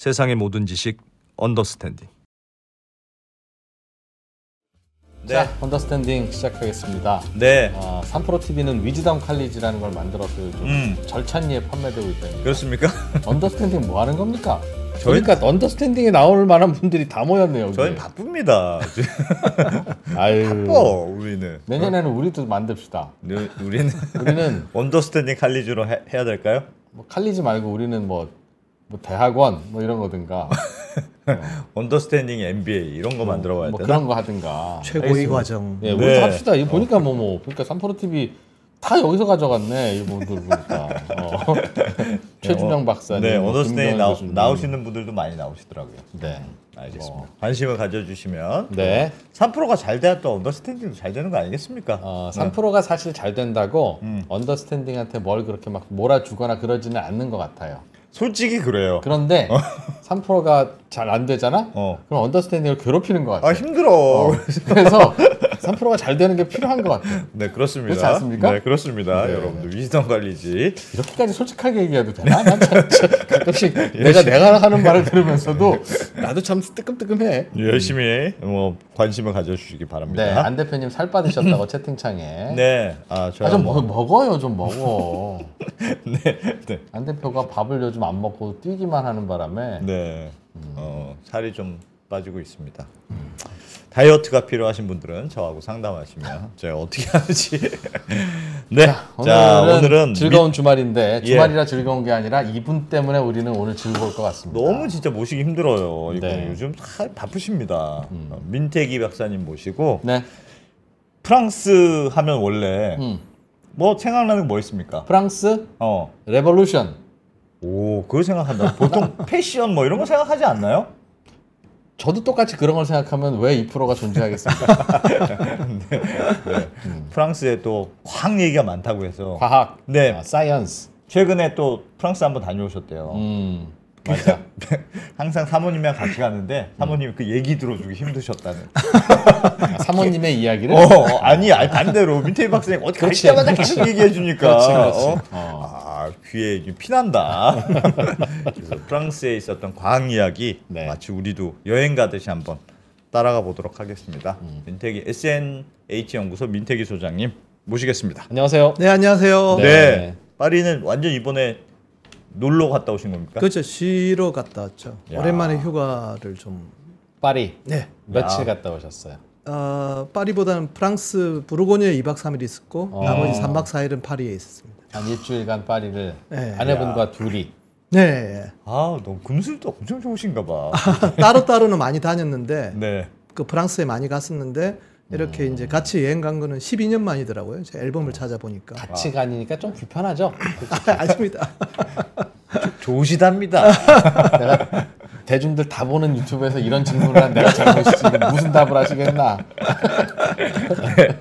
세상의 모든 지식 언더스탠딩. 네. 자, 언더스탠딩 시작하겠습니다. 네. 어, 아, 3프로 TV는 위즈덤 칼리지라는 걸 만들어서 요즘 음. 절찬리에 판매되고 있다니. 그렇습니까? 언더스탠딩 뭐 하는 겁니까? 저희... 그러니까 언더스탠딩에 나올 만한 분들이 다 모였네요. 저희 바쁩니다. 아유. 바빠 우리는. 내년에는 우리도 만듭시다. 네, 우리는 우리는 언더스탠딩 칼리지로 해, 해야 될까요? 뭐 칼리지 말고 우리는 뭐뭐 대학원 뭐 이런 거든가 언더스탠딩 MBA 이런 거 만들어 뭐 봐야 뭐, 되나? 그런 거 하든가 최고의 알겠 과정 예, 우리 네. 합시다 이거 보니까 뭐뭐 어. 뭐, 보니까 삼프로 TV 다 여기서 가져갔네 이분들 뭐 보니까 어. 최준영 네, 어, 박사님 네 언더스탠딩 나오, 나오시는 분들도 많이 나오시더라고요 네 음, 알겠습니다 어. 관심을 가져주시면 네 삼프로가 잘 돼야 또 언더스탠딩도 잘 되는 거 아니겠습니까 어, 삼프로가 네. 사실 잘 된다고 음. 언더스탠딩한테 뭘 그렇게 막 몰아주거나 그러지는 않는 것 같아요 솔직히 그래요. 그런데 어. 3%가 잘 안 되잖아? 어. 그럼 언더스탠딩을 괴롭히는 것 같아. 아, 힘들어. 어, 그래서 3%가 잘 되는 게 필요한 것 같아요. 네, 그렇습니다. 그렇지 않습니까? 네, 그렇습니다. 네. 여러분들 위기성 관리지. 이렇게까지 솔직하게 얘기해도 되나? 난 참, 가끔씩 내가 내가 하는 말을 들으면서도 나도 참 뜨끔뜨끔해. 열심히 뭐 관심을 가져주시기 바랍니다. 네, 안 대표님 살 빠지셨다고 채팅창에. 네, 아, 저 아, 좀 뭐... 먹어요, 좀 먹어. 네, 네. 안 대표가 밥을 요즘 안 먹고 뛰기만 하는 바람에. 네, 음. 어, 살이 좀 빠지고 있습니다. 음. 다이어트가 필요하신 분들은 저하고 상담하시면 제가 어떻게 하는지 네. 오늘은 자, 오늘은 즐거운 미... 주말인데 예. 주말이라 예. 즐거운 게 아니라 이분 때문에 우리는 오늘 즐거울 것 같습니다. 너무 진짜 모시기 힘들어요. 이거 네. 요즘 다 바쁘십니다. 음. 어, 민태기 박사님 모시고 네. 프랑스 하면 원래 음. 뭐 생각나는 게 뭐 있습니까? 프랑스? 어. 레볼루션. 오, 그거 생각한다. 보통 패션 뭐 이런 거 생각하지 않나요? 저도 똑같이 그런 걸 생각하면 왜 2%가 존재하겠습니까? 네. 네. 음. 프랑스에 또 과학 얘기가 많다고 해서 과학, 네, 아, 사이언스. 최근에 또 프랑스 한번 다녀오셨대요. 음. 네. 맞아. 항상 사모님이랑 같이 가는데 사모님 음. 그 얘기 들어주기 힘드셨다는. 사모님의 이야기를? 어, 어. 어, 아니, 아니 반대로 민태희 박사님 어디 갈 때마다 계속 얘기해 주니까. 그 어. 어. 아. 귀에 피난다. 그래서 프랑스에 있었던 과학 이야기 네. 마치 우리도 여행 가듯이 한번 따라가 보도록 하겠습니다. 음. 민태기 SNH 연구소 민태기 소장님 모시겠습니다. 안녕하세요. 네, 안녕하세요. 네. 네. 파리는 완전 이번에 놀러 갔다 오신 겁니까? 그렇죠. 쉬러 갔다 왔죠. 야. 오랜만에 휴가를 좀 파리. 네. 며칠 갔다 오셨어요? 어, 파리보다는 프랑스 부르고뉴에 2박 3일 있었고 어. 나머지 3박 4일은 파리에 있었습니다. 한 일주일간 파리를 네. 아내분과 둘이. 네. 아 너무 금술도 엄청 좋으신가 봐. 따로 따로는 많이 다녔는데 네. 그 프랑스에 많이 갔었는데 이렇게 음. 이제 같이 여행 간 거는 12년 만이더라고요. 제 앨범을 어. 찾아보니까. 같이 아. 가니까 좀 불편하죠? 아, 아닙니다. 좋으시답니다. 대중들 다 보는 유튜브에서 이런 질문을 한 내가 잘못이지 무슨 답을 하시겠나?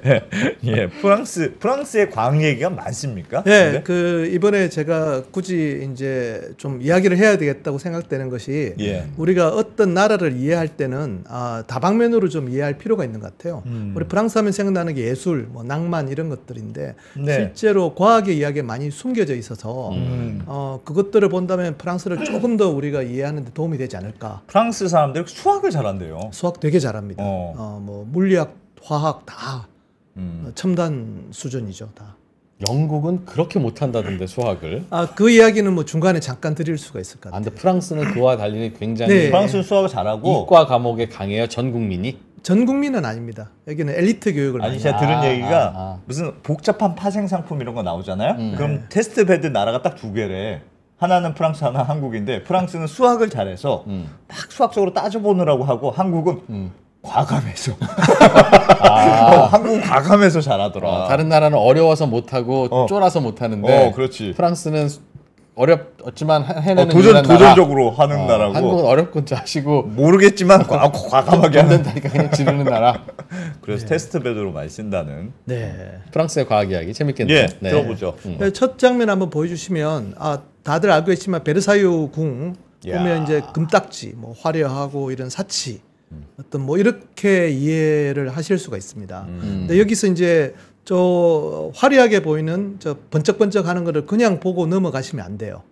네, 예, 프랑스 프랑스의 광 얘기가 많습니까? 네, 근데? 그 이번에 제가 굳이 이제 좀 이야기를 해야 되겠다고 생각되는 것이 예. 우리가 어떤 나라를 이해할 때는 아, 다방면으로 좀 이해할 필요가 있는 것 같아요. 음. 우리 프랑스 하면 생각나는 게 예술, 뭐 낭만 이런 것들인데 네. 실제로 과학의 이야기에 많이 숨겨져 있어서 음. 어, 그것들을 본다면 프랑스를 조금 더 우리가 이해하는데 도움이 되지. 않을까? 않을까. 프랑스 사람들 수학을 잘한대요. 수학 되게 잘합니다. 어, 어뭐 물리학, 화학 다 음. 첨단 수준이죠 다. 영국은 그렇게 못한다던데 수학을. 아그 이야기는 뭐 중간에 잠깐 드릴 수가 있을 것 같아요. 아, 근데 프랑스는 그와 달리 굉장히 네. 프랑스 수학을 잘하고 이과 과목에 강해요 전 국민이. 전 국민은 아닙니다. 여기는 엘리트 교육을 아니 제가 들은 아, 얘기가 아, 아. 무슨 복잡한 파생 상품 이런 거 나오잖아요. 음. 그럼 네. 테스트 배드 나라가 딱 두 개래. 하나는 프랑스, 하나 한국인데 프랑스는 수학을 잘해서 음. 막 수학적으로 따져보느라고 하고 한국은 음. 과감해서 아. 어, 한국은 과감해서 잘하더라. 어, 다른 나라는 어려워서 못하고 어. 쫄아서 못하는데 어, 그렇지. 프랑스는 어렵지만 해내는 어, 도전 도전적으로 나라. 하는 어, 나라고 한국은 어렵군 자시고 모르겠지만 과, 과감하게 안된다니까 그냥 지르는 나라 그래서 네. 테스트 배드로 많이 쓴다는 네 프랑스의 과학 이야기 재밌겠네요 예, 네. 들어보죠 음. 네, 첫 장면 한번 보여주시면 아 다들 알고 있지만 베르사유 궁 보면 이제 금딱지 뭐 화려하고 이런 사치 음. 어떤 뭐 이렇게 이해를 하실 수가 있습니다 음. 근데 여기서 이제 저 화려하게 보이는 저 번쩍번쩍하는 거를 그냥 보고 넘어가시면 안 돼요.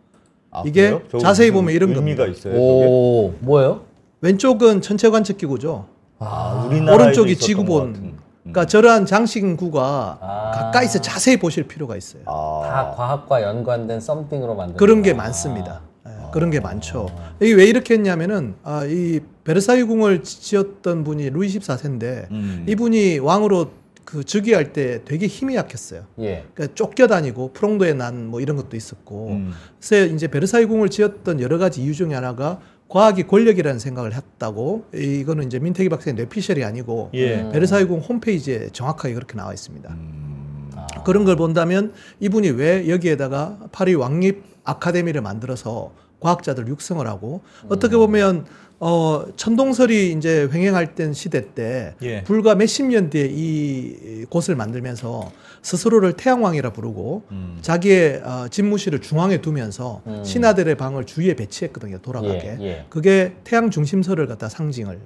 아, 이게 자세히 보면 이런 겁니다. 있어요, 오, 그게? 뭐예요? 왼쪽은 천체 관측 기구죠. 아, 오른쪽이 지구본. 그러니까 음. 저러한 장신구가 아. 가까이서 자세히 보실 필요가 있어요. 아. 다 과학과 연관된 썸띵으로 만든 그런 게 많습니다. 예, 아. 그런 게 많죠. 이게 왜 이렇게 했냐면은 아, 이 베르사유 궁을 지었던 분이 루이 14세인데 음. 이분이 왕으로 그 즉위할 때 되게 힘이 약했어요. 예. 그러니까 쫓겨다니고 프롱도에난 뭐 이런 것도 있었고. 음. 그래서 이제 베르사유 궁을 지었던 여러 가지 이유 중에 하나가 과학이 권력이라는 생각을 했다고 이거는 이제 민태기 박사의 뇌피셜이 아니고 예. 베르사유 궁 홈페이지에 정확하게 그렇게 나와 있습니다. 음. 아. 그런 걸 본다면 이분이 왜 여기에다가 파리 왕립 아카데미를 만들어서 과학자들 육성을 하고 어떻게 음. 보면 어, 천동설이 이제 횡행할 땐 시대 때 예. 불과 몇 십 년 뒤에 이 곳을 만들면서 스스로를 태양왕이라 부르고 음. 자기의 어, 집무실을 중앙에 두면서 음. 신하들의 방을 주위에 배치했거든요 돌아가게 예, 예. 그게 태양 중심설을 갖다 상징을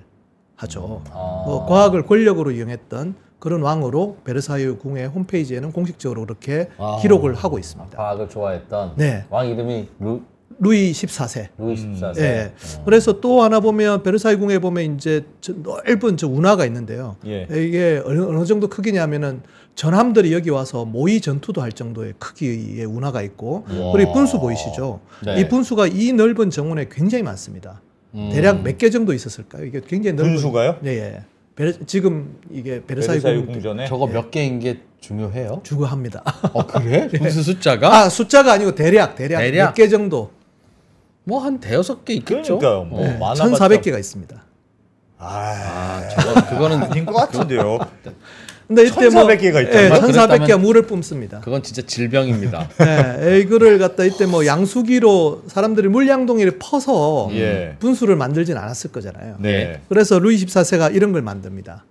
하죠 음. 아. 뭐 과학을 권력으로 이용했던 그런 왕으로 베르사유 궁의 홈페이지에는 공식적으로 그렇게 아. 기록을 하고 있습니다. 과학을 좋아했던 네. 왕 이름이 루, 루이 14세. 루이 14세. 예. 어. 그래서 또 하나 보면 베르사이 궁에 보면 이제 저 넓은 저 운하가 있는데요. 예. 이게 어느, 정도 크기냐면은 전함들이 여기 와서 모의 전투도 할 정도의 크기의 운하가 있고 와. 그리고 분수 보이시죠? 네. 이 분수가 이 넓은 정원에 굉장히 많습니다. 음. 대략 몇 개 정도 있었을까요? 이게 굉장히 넓은 분수가요? 예, 예. 베르, 지금 이게 베르사이베르사 궁전에 저거 예. 몇 개인 게 중요해요? 중요합니다. 어 그래? 예. 분수 숫자가? 아 숫자가 아니고 대략 대략, 대략? 몇개 정도. 뭐한 대여섯 개 있겠죠. 그러니까뭐 네. 어. 많아봤자... 1,400개가 있습니다. 아, 아 그거는 아닌 것 같은데요. 근데 이때 1,400개가 뭐 있다. 예, 1,400개가 물을 뿜습니다. 그건 진짜 질병입니다. 예, 이거를 갖다 이때 뭐 양수기로 사람들이 물양동이를 퍼서 예. 분수를 만들진 않았을 거잖아요. 네. 예. 그래서 루이 14세가 이런 걸 만듭니다.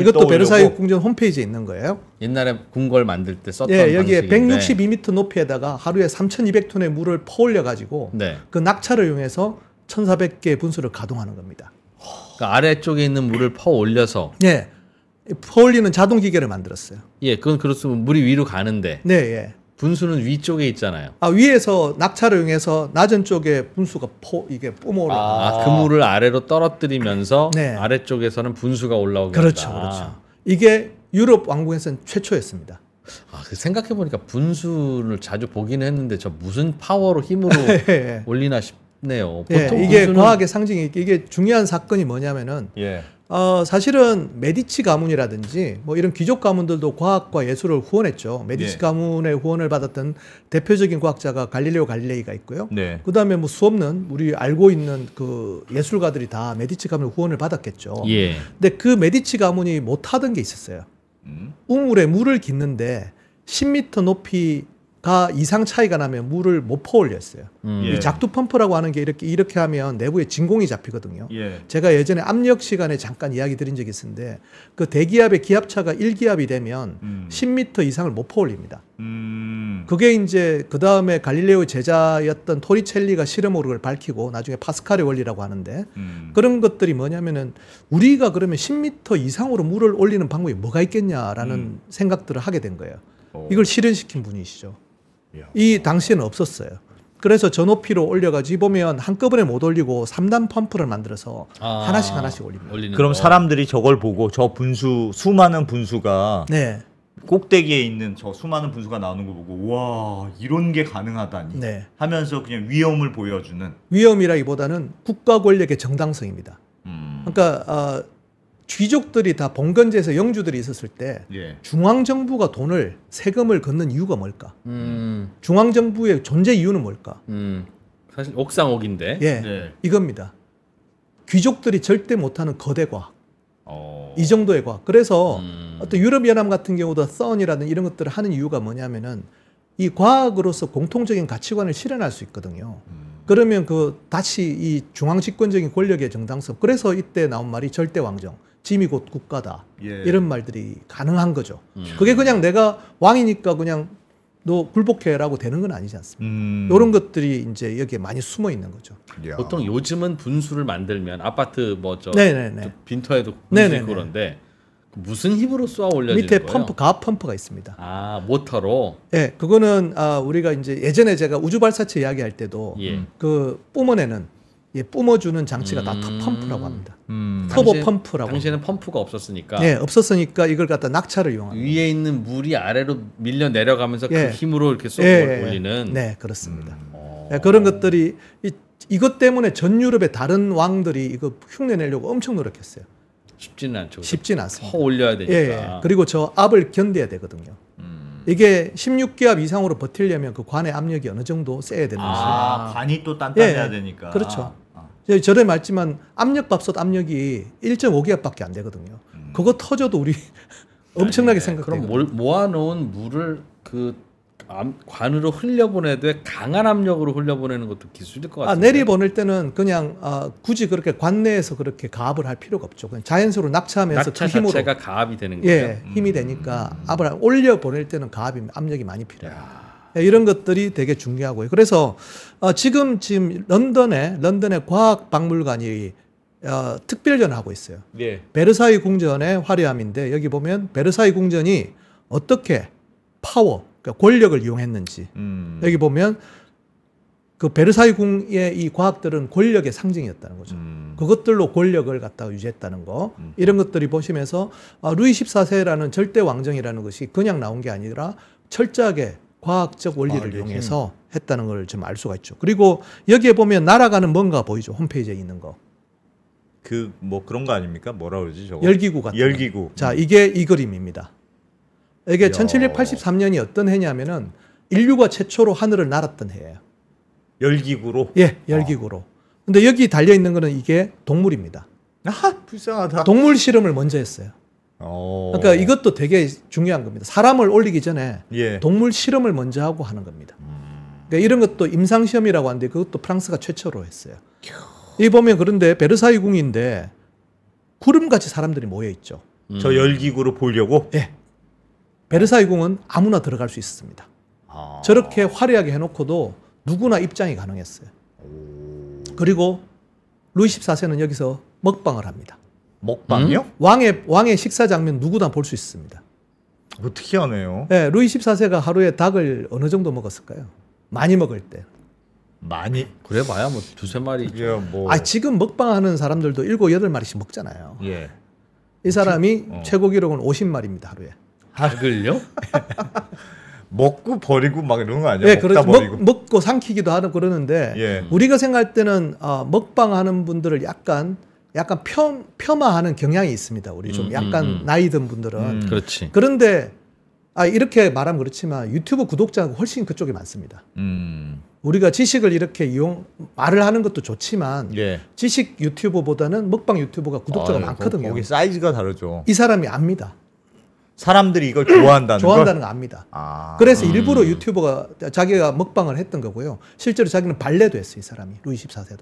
이것도 베르사유 궁전 홈페이지에 있는 거예요. 옛날에 궁궐 만들 때 썼던 예, 여기에 방식인데. 162m 높이에다가 하루에 3,200톤의 물을 퍼올려 가지고 네. 그 낙차를 이용해서 1 4 0 0개 분수를 가동하는 겁니다. 그러니까 아래쪽에 있는 물을 퍼올려서 예. 퍼올리는 자동 기계를 만들었어요. 예, 그건 그렇으면 물이 위로 가는데. 네, 예. 분수는 위쪽에 있잖아요. 아 위에서 낙차를 이용해서 낮은 쪽에 분수가 포 이게 뿜어오르. 아, 그물을 아래로 떨어뜨리면서 네. 아래쪽에서는 분수가 올라오게 그렇죠, 된다. 그렇죠. 이게 유럽 왕궁에서는 최초였습니다. 아, 그 생각해 보니까 분수를 자주 보기는 했는데 저 무슨 파워로 힘으로 예. 올리나 싶네요. 네, 보통 예, 이게 과학의 상징이 이게 중요한 사건이 뭐냐면은 예. 어, 사실은 메디치 가문이라든지 뭐 이런 귀족 가문들도 과학과 예술을 후원했죠. 메디치 네. 가문의 후원을 받았던 대표적인 과학자가 갈릴레오 갈릴레이가 있고요. 네. 그다음에 뭐 수없는 우리 알고 있는 그 예술가들이 다 메디치 가문의 후원을 받았겠죠. 예. 근데 그 메디치 가문이 못 하던 게 있었어요. 음? 우물에 물을 깃는데 10m 높이 가 이상 차이가 나면 물을 못 퍼올렸어요. 음. 예. 작두 펌프라고 하는 게 이렇게 이렇게 하면 내부에 진공이 잡히거든요. 예. 제가 예전에 압력 시간에 잠깐 이야기 드린 적이 있는데 그 대기압의 기압차가 1기압이 되면 음. 10m 이상을 못 퍼올립니다. 음. 그게 이제 그 다음에 갈릴레오 제자였던 토리첼리가 실험으로 그걸 밝히고 나중에 파스칼의 원리라고 하는데 음. 그런 것들이 뭐냐면은 우리가 그러면 10m 이상으로 물을 올리는 방법이 뭐가 있겠냐라는 음. 생각들을 하게 된 거예요. 이걸 실현시킨 분이시죠. 이 당시에는 없었어요. 그래서 전호피로 올려가지고 보면 한꺼번에 못 올리고 3단 펌프를 만들어서 아, 하나씩 하나씩 올립니다. 그럼 거. 사람들이 저걸 보고 저 분수 수많은 분수가 네. 꼭대기에 있는 저 수많은 분수가 나오는 거 보고 와 이런 게 가능하다니 네. 하면서 그냥 위험을 보여주는 위험이라기보다는 국가 권력의 정당성입니다. 음. 그러니까 어, 귀족들이 다 봉건제에서 영주들이 있었을 때 예. 중앙 정부가 돈을 세금을 걷는 이유가 뭘까? 음. 중앙 정부의 존재 이유는 뭘까? 음. 사실 옥상옥인데. 예. 예. 이겁니다. 귀족들이 절대 못하는 거대 과학. 어... 이 정도의 과학. 그래서 음. 어떤 유럽 연합 같은 경우도 썬이라는 이런 것들을 하는 이유가 뭐냐면은 이 과학으로서 공통적인 가치관을 실현할 수 있거든요. 음. 그러면 그 다시 이 중앙 집권적인 권력의 정당성. 그래서 이때 나온 말이 절대 왕정. 짐이 곧 국가다. 예. 이런 말들이 가능한 거죠. 음. 그게 그냥 내가 왕이니까 그냥 너 굴복해라고 되는 건 아니지 않습니까? 음. 이런 것들이 이제 여기에 많이 숨어 있는 거죠. 야. 보통 요즘은 분수를 만들면 아파트 뭐죠 빈터에도 분수 있고 그런데 그 무슨 힘으로 쏘아 올려지는 밑에 거예요? 밑에 펌프 가압 펌프가 있습니다. 아 모터로. 네, 그거는 아, 우리가 이제 예전에 제가 우주 발사체 이야기할 때도 예. 그 뿜어내는 예, 뿜어주는 장치가 음. 다 펌프라고 합니다. 음. 터보 펌프라고. 당시에는 펌프가 없었으니까. 예, 없었으니까 이걸 갖다 낙차를 이용하니 위에 있는 물이 아래로 밀려 내려가면서 그 예. 그 힘으로 이렇게 쏘고 예, 올리는. 예. 네, 그렇습니다. 음. 네, 그런 것들이 이, 이것 때문에 전 유럽의 다른 왕들이 이거 흉내 내려고 엄청 노력했어요. 쉽지는 않죠. 쉽지는 않습니다. 퍼 올려야 되니까. 예, 예, 그리고 저 압을 견뎌야 되거든요. 음. 이게 16기압 이상으로 버틸려면 그 관의 압력이 어느 정도 세야 되는지. 아, 관이 또 단단해야 예, 되니까. 그렇죠. 저래 말지만 압력밥솥 압력이 1.5기압밖에 안 되거든요. 음. 그거 터져도 우리 엄청나게 네, 네. 생각. 그럼 몰, 모아놓은 물을 그 관으로 흘려보내되 강한 압력으로 흘려보내는 것도 기술일 것 아, 같아요. 내리보낼 때는 그냥 아, 굳이 그렇게 관내에서 그렇게 가압을 할 필요가 없죠. 그냥 자연스러로 낙차하면서 그 낙차 그 힘으로 자체가 가압이 되는 거예요. 예, 힘이 음. 되니까 압을 올려 보낼 때는 가압이 압력이 많이 필요해요. 야. 예, 이런 것들이 되게 중요하고요. 그래서 어, 지금 지금 런던에 런던의 과학 박물관이 어, 특별전 하고 있어요. 예. 베르사유 궁전의 화려함인데 여기 보면 베르사유 궁전이 어떻게 파워 그러니까 권력을 이용했는지 음. 여기 보면 그 베르사유 궁의 이 과학들은 권력의 상징이었다는 거죠. 음. 그것들로 권력을 갖다가 유지했다는 거 음. 이런 것들이 보시면서 아, 루이 14세라는 절대 왕정이라는 것이 그냥 나온 게 아니라 철저하게 과학적 원리를 과학의 아, 네. 이용해서 힘. 했다는 걸 좀 알 수가 있죠. 그리고 여기에 보면 날아가는 뭔가 보이죠. 홈페이지에 있는 거. 그 뭐 그런 거 아닙니까? 뭐라 그러지 저거? 열기구 같은. 열기구. 자, 이게 이 그림입니다. 이게 야. 1783년이 어떤 해냐면은 인류가 최초로 하늘을 날았던 해예요. 열기구로? 예, 열기구로. 아. 근데 여기 달려 있는 거는 이게 동물입니다. 아, 불쌍하다. 동물 실험을 먼저 했어요. 어. 그러니까 이것도 되게 중요한 겁니다. 사람을 올리기 전에 예. 동물 실험을 먼저 하고 하는 겁니다. 음. 그러니까 이런 것도 임상 시험이라고 하는데 그것도 프랑스가 최초로 했어요. 겨. 이 보면 그런데 베르사유 궁인데 구름같이 사람들이 모여 있죠. 음. 저 열기구로 보려고? 예. 베르사유 궁은 아무나 들어갈 수 있습니다. 아. 저렇게 화려하게 해놓고도 누구나 입장이 가능했어요. 그리고 루이 14세는 여기서 먹방을 합니다. 먹방이요? 음? 왕의 왕의 식사 장면 누구나 볼 수 있습니다. 어떻게 하네요? 네, 예, 루이 14세가 하루에 닭을 어느 정도 먹었을까요? 많이 먹을 때. 많이 그래 봐야 뭐 두세 마리. 예, 뭐. 아, 지금 먹방 하는 사람들도 일곱 여덟 마리씩 먹잖아요. 예. 이 사람이 어. 최고 기록은 50마리입니다, 하루에. 닭을요? 먹고 버리고 막 이런 거 아니야? 예, 그렇죠. 먹, 먹고 삼키기도 하는 그러는데 예. 우리가 그 생각할 때는 어, 먹방하는 분들을 약간 약간 폄, 폄하하는 경향이 있습니다. 우리 좀 음, 약간 음, 음, 나이 든 분들은. 음, 그렇지. 그런데 아, 이렇게 말하면 그렇지만 유튜브 구독자가 훨씬 그쪽이 많습니다. 음. 우리가 지식을 이렇게 이용 말을 하는 것도 좋지만 예. 지식 유튜버보다는 먹방 유튜버가 구독자가 아, 많거든요. 거기 사이즈가 다르죠. 이 사람이 압니다. 사람들이 이걸 좋아한다는 좋아한다는 걸? 거 압니다. 아, 그래서 음. 일부러 유튜버가 자기가 먹방을 했던 거고요. 실제로 자기는 발레도 했어요, 이 사람이. 루이 14세도.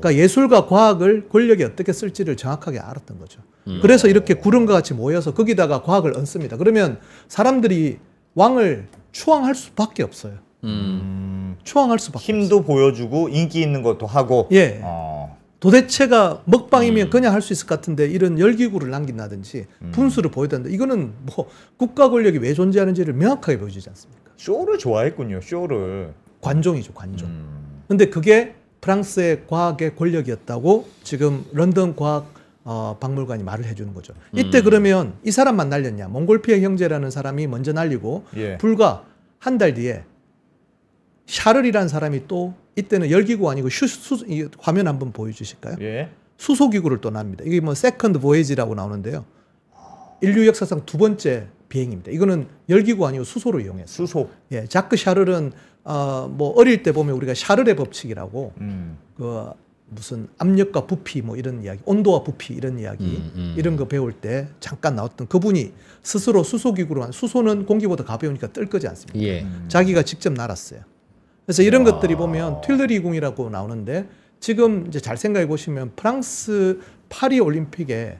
그러니까 예술과 과학을 권력이 어떻게 쓸지를 정확하게 알았던 거죠. 음. 그래서 이렇게 구름과 같이 모여서 거기다가 과학을 얹습니다. 그러면 사람들이 왕을 추앙할 수밖에 없어요. 음. 추앙할 수밖에 힘도 없어요. 보여주고 인기 있는 것도 하고. 예. 어. 도대체가 먹방이면 음. 그냥 할 수 있을 것 같은데 이런 열기구를 남긴다든지 음. 분수를 보여다는데 이거는 뭐 국가 권력이 왜 존재하는지를 명확하게 보여주지 않습니까? 쇼를 좋아했군요. 쇼를. 관종이죠, 관종. 음. 근데 그게 프랑스의 과학의 권력이었다고 지금 런던 과학 어, 박물관이 말을 해주는 거죠. 이때 음. 그러면 이 사람만 날렸냐? 몽골피의 형제라는 사람이 먼저 날리고 예. 불과 한 달 뒤에 샤를이라는 사람이 또 이때는 열기구 아니고 슈, 수, 이 화면 한번 보여주실까요? 예. 수소기구를 또 납니다. 이게 뭐 세컨드 보이지라고 나오는데요. 인류 역사상 두 번째 비행입니다. 이거는 열기구 아니고 수소로 이용해서. 수소. 예, 자크 샤를은 어뭐 어릴 때 보면 우리가 샤를의 법칙이라고 음. 그 무슨 압력과 부피 뭐 이런 이야기, 온도와 부피 이런 이야기 음, 음. 이런 거 배울 때 잠깐 나왔던 그분이 스스로 수소기구로 한 수소는 공기보다 가벼우니까 뜰 거지 않습니까? 예. 음. 자기가 직접 날았어요. 그래서 이런 와. 것들이 보면 튤리공이라고 나오는데 지금 이제 잘 생각해 보시면 프랑스 파리 올림픽에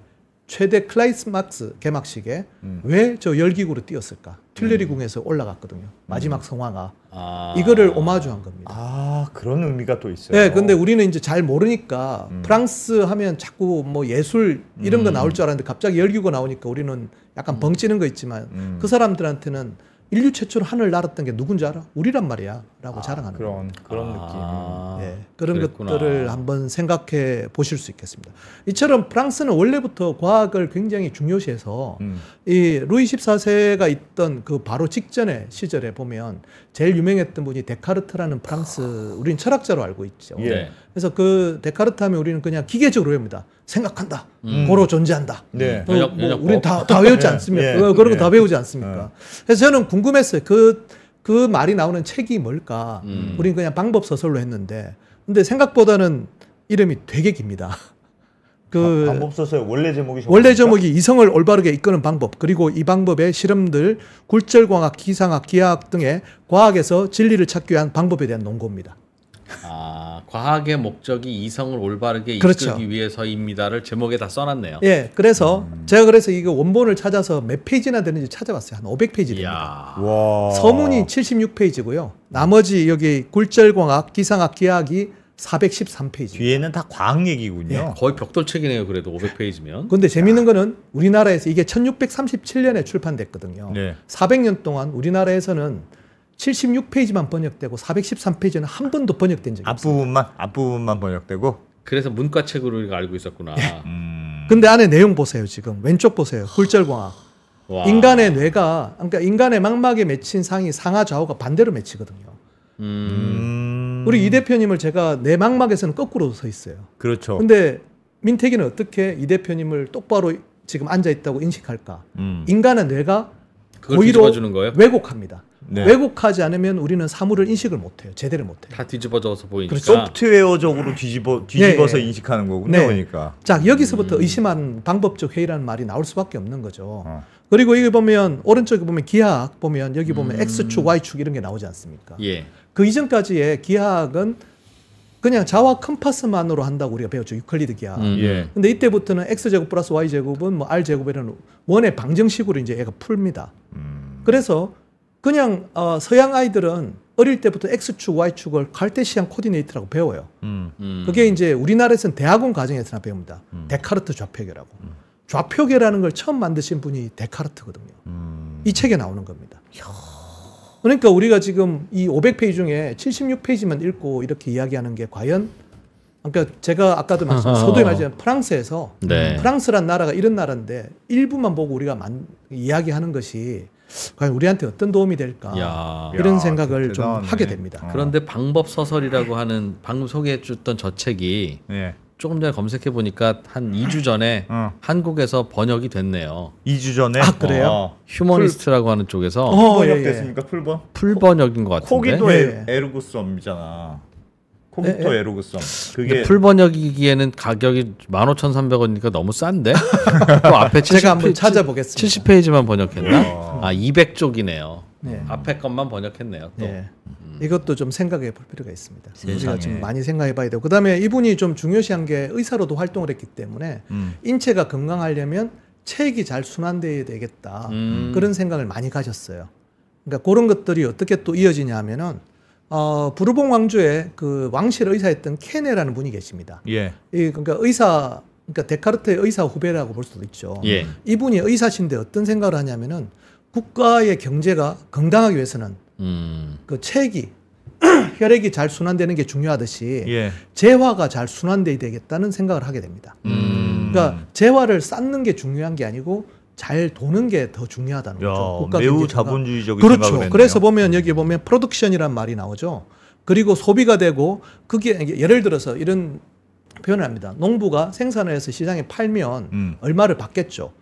최대 클라이스막스 개막식에 음. 왜저 열기구로 뛰었을까? 튤레리궁에서 음. 올라갔거든요. 마지막 음. 성화가 아. 이거를 오마주한 겁니다. 아 그런 의미가 또 있어요. 네, 근데 우리는 이제 잘 모르니까 음. 프랑스 하면 자꾸 뭐 예술 이런 거 나올 줄 알았는데 갑자기 열기구 나오니까 우리는 약간 벙찌는 거 있지만 그 사람들한테는 인류 최초로 하늘을 날았던 게 누군지 알아? 우리란 말이야. 라고 아, 자랑하는 그런, 그런 아, 느낌. 예, 그런 그랬구나. 것들을 한번 생각해 보실 수 있겠습니다. 이처럼 프랑스는 원래부터 과학을 굉장히 중요시해서 음. 이 루이 14세가 있던 그 바로 직전의 시절에 보면 제일 유명했던 분이 데카르트라는 프랑스, 우린 철학자로 알고 있죠. 예. 네. 그래서 그 데카르트 하면 우리는 그냥 기계적 으 로입니다 생각한다. 음. 고로 존재한다. 네. 또, 연역, 뭐, 뭐 우린 다, 예. 어, 예. 다 외우지 않습니까? 예. 그런 거다외우지 않습니까? 그래서 저는 궁금했어요. 그, 그 말이 나오는 책이 뭘까? 음. 우린 그냥 방법 서설로 했는데. 근데 생각보다는 이름이 되게 깁니다. 그 방법 써서 원래 제목이 원래 제목이 이성을 올바르게 이끄는 방법 그리고 이 방법의 실험들 굴절광학, 기상학, 기하학 등의 과학에서 진리를 찾기 위한 방법에 대한 논고입니다. 아, 과학의 목적이 이성을 올바르게 그렇죠. 이끌기 위해서입니다를 제목에 다 써놨네요. 예, 그래서 음. 제가 그래서 이거 원본을 찾아서 몇 페이지나 되는지 찾아봤어요. 한 500페이지 됩니다. 와. 서문이 76페이지고요. 나머지 여기 굴절공학, 기상학, 기하학이 413페이지. 뒤에는 다 과학 얘기군요. 예. 거의 벽돌책이네요. 그래도 500페이지면. 근데 재밌는 야. 거는 우리나라에서 이게 1637년에 출판됐거든요. 네. 400년 동안 우리나라에서는 76페이지만 번역되고 413페이지는 한 번도 번역된 적이 없어요. 앞부분만 앞부분만 번역되고. 그래서 문과 책으로 알고 있었구나. 예. 음... 근데 안에 내용 보세요 지금 왼쪽 보세요 골절공학. 와... 인간의 뇌가 그러니까 인간의 망막에 맺힌 상이 상하 좌우가 반대로 맺히거든요. 음... 우리 이 대표님을 제가 내 망막에서는 거꾸로 서 있어요. 그렇죠. 근데 민태기는 어떻게 이 대표님을 똑바로 지금 앉아 있다고 인식할까? 음. 인간의 뇌가 오히려 왜곡합니다. 네. 왜곡하지 않으면 우리는 사물을 인식을 못해요. 제대로 못해요. 다 뒤집어져서 보이니까. 그렇죠. 소프트웨어적으로 뒤집어 뒤집어서 네, 인식하는 거군요. 네. 그러니까. 자 여기서부터 음. 의심하는 방법적 회의라는 말이 나올 수밖에 없는 거죠. 어. 그리고 여기 보면 오른쪽에 보면 기하학 보면 여기 보면 음. x축, y축 이런 게 나오지 않습니까? 예. 그 이전까지의 기하학은 그냥 자와 컴파스만으로 한다고 우리가 배웠죠. 유클리드 기하학. 음, 예. 근데 이때부터는 x제곱 플러스 y제곱은 뭐 r제곱 이라는 원의 방정식으로 이제 얘가 풀니다 음. 그래서 그냥 어, 서양 아이들은 어릴 때부터 X축, Y축을 칼테시안 코디네이트라고 배워요. 음, 음. 그게 이제 우리나라에서는 대학원 과정에서나 배웁니다. 음. 데카르트 좌표계라고. 음. 좌표계라는 걸 처음 만드신 분이 데카르트거든요. 음. 이 책에 나오는 겁니다. 이야. 그러니까 우리가 지금 이 500페이지 중에 76페이지만 읽고 이렇게 이야기하는 게 과연 그러니까 제가 아까도 말씀, 서두에 말했지만 프랑스에서 네. 프랑스란 나라가 이런 나라인데 일부만 보고 우리가 만, 이야기하는 것이 과연 우리한테 어떤 도움이 될까 야. 이런 생각을 야, 좀 하게 됩니다. 어. 그런데 방법 서설이라고 하는 방금 소개해 줬던 저 책이 예. 조금 전에 검색해 보니까 한 2주 전에 어. 한국에서 번역이 됐네요. 2주 전에? 아 그래요? 어. 휴머니스트라고 풀, 하는 쪽에서 어, 예, 예. 풀 번역 됐습니까? 풀번? 풀 번역인 것 같은데. 코기도 예. 에르구스엄이잖아. 컴퓨터 예, 예. 에, 로그성 그게 풀 번역이기에는 가격이 15,300원이니까 너무 싼데. 또 그 앞에 70 제가 한번 찾아보겠습니다. 70페이지만 번역했나? 네. 아, 200쪽이네요. 네. 앞에 것만 번역했네요. 또. 네. 이것도 좀 생각해 볼 필요가 있습니다. 세상에. 우리가 좀 많이 생각해 봐야 되고 그다음에 이분이 좀 중요시한 게 의사로도 활동을 했기 때문에 음. 인체가 건강하려면 체액이 잘순환되어야 되겠다. 음. 그런 생각을 많이 가졌어요. 그러니까 그런 것들이 어떻게 또 이어지냐 하면은 어, 부르봉 왕조의 그 왕실 의사였던 케네라는 분이 계십니다. 예. 이 그러니까 의사 그러니까 데카르트의 의사 후배라고 볼 수도 있죠. 예. 이분이 의사신데 어떤 생각을 하냐면은 국가의 경제가 건강하기 위해서는 음. 그체액이 혈액이 잘 순환되는 게 중요하듯이 예. 재화가 잘 순환돼야 되겠다는 생각을 하게 됩니다. 음. 그러니까 재화를 쌓는 게 중요한 게 아니고 잘 도는 게 더 중요하다는 거죠. 국가 매우 자본주의적인 그렇죠. 그래서 보면 여기 보면 프로덕션이란 말이 나오죠. 그리고 소비가 되고 그게 예를 들어서 이런 표현을 합니다. 농부가 생산을 해서 시장에 팔면 음. 얼마를 받겠죠.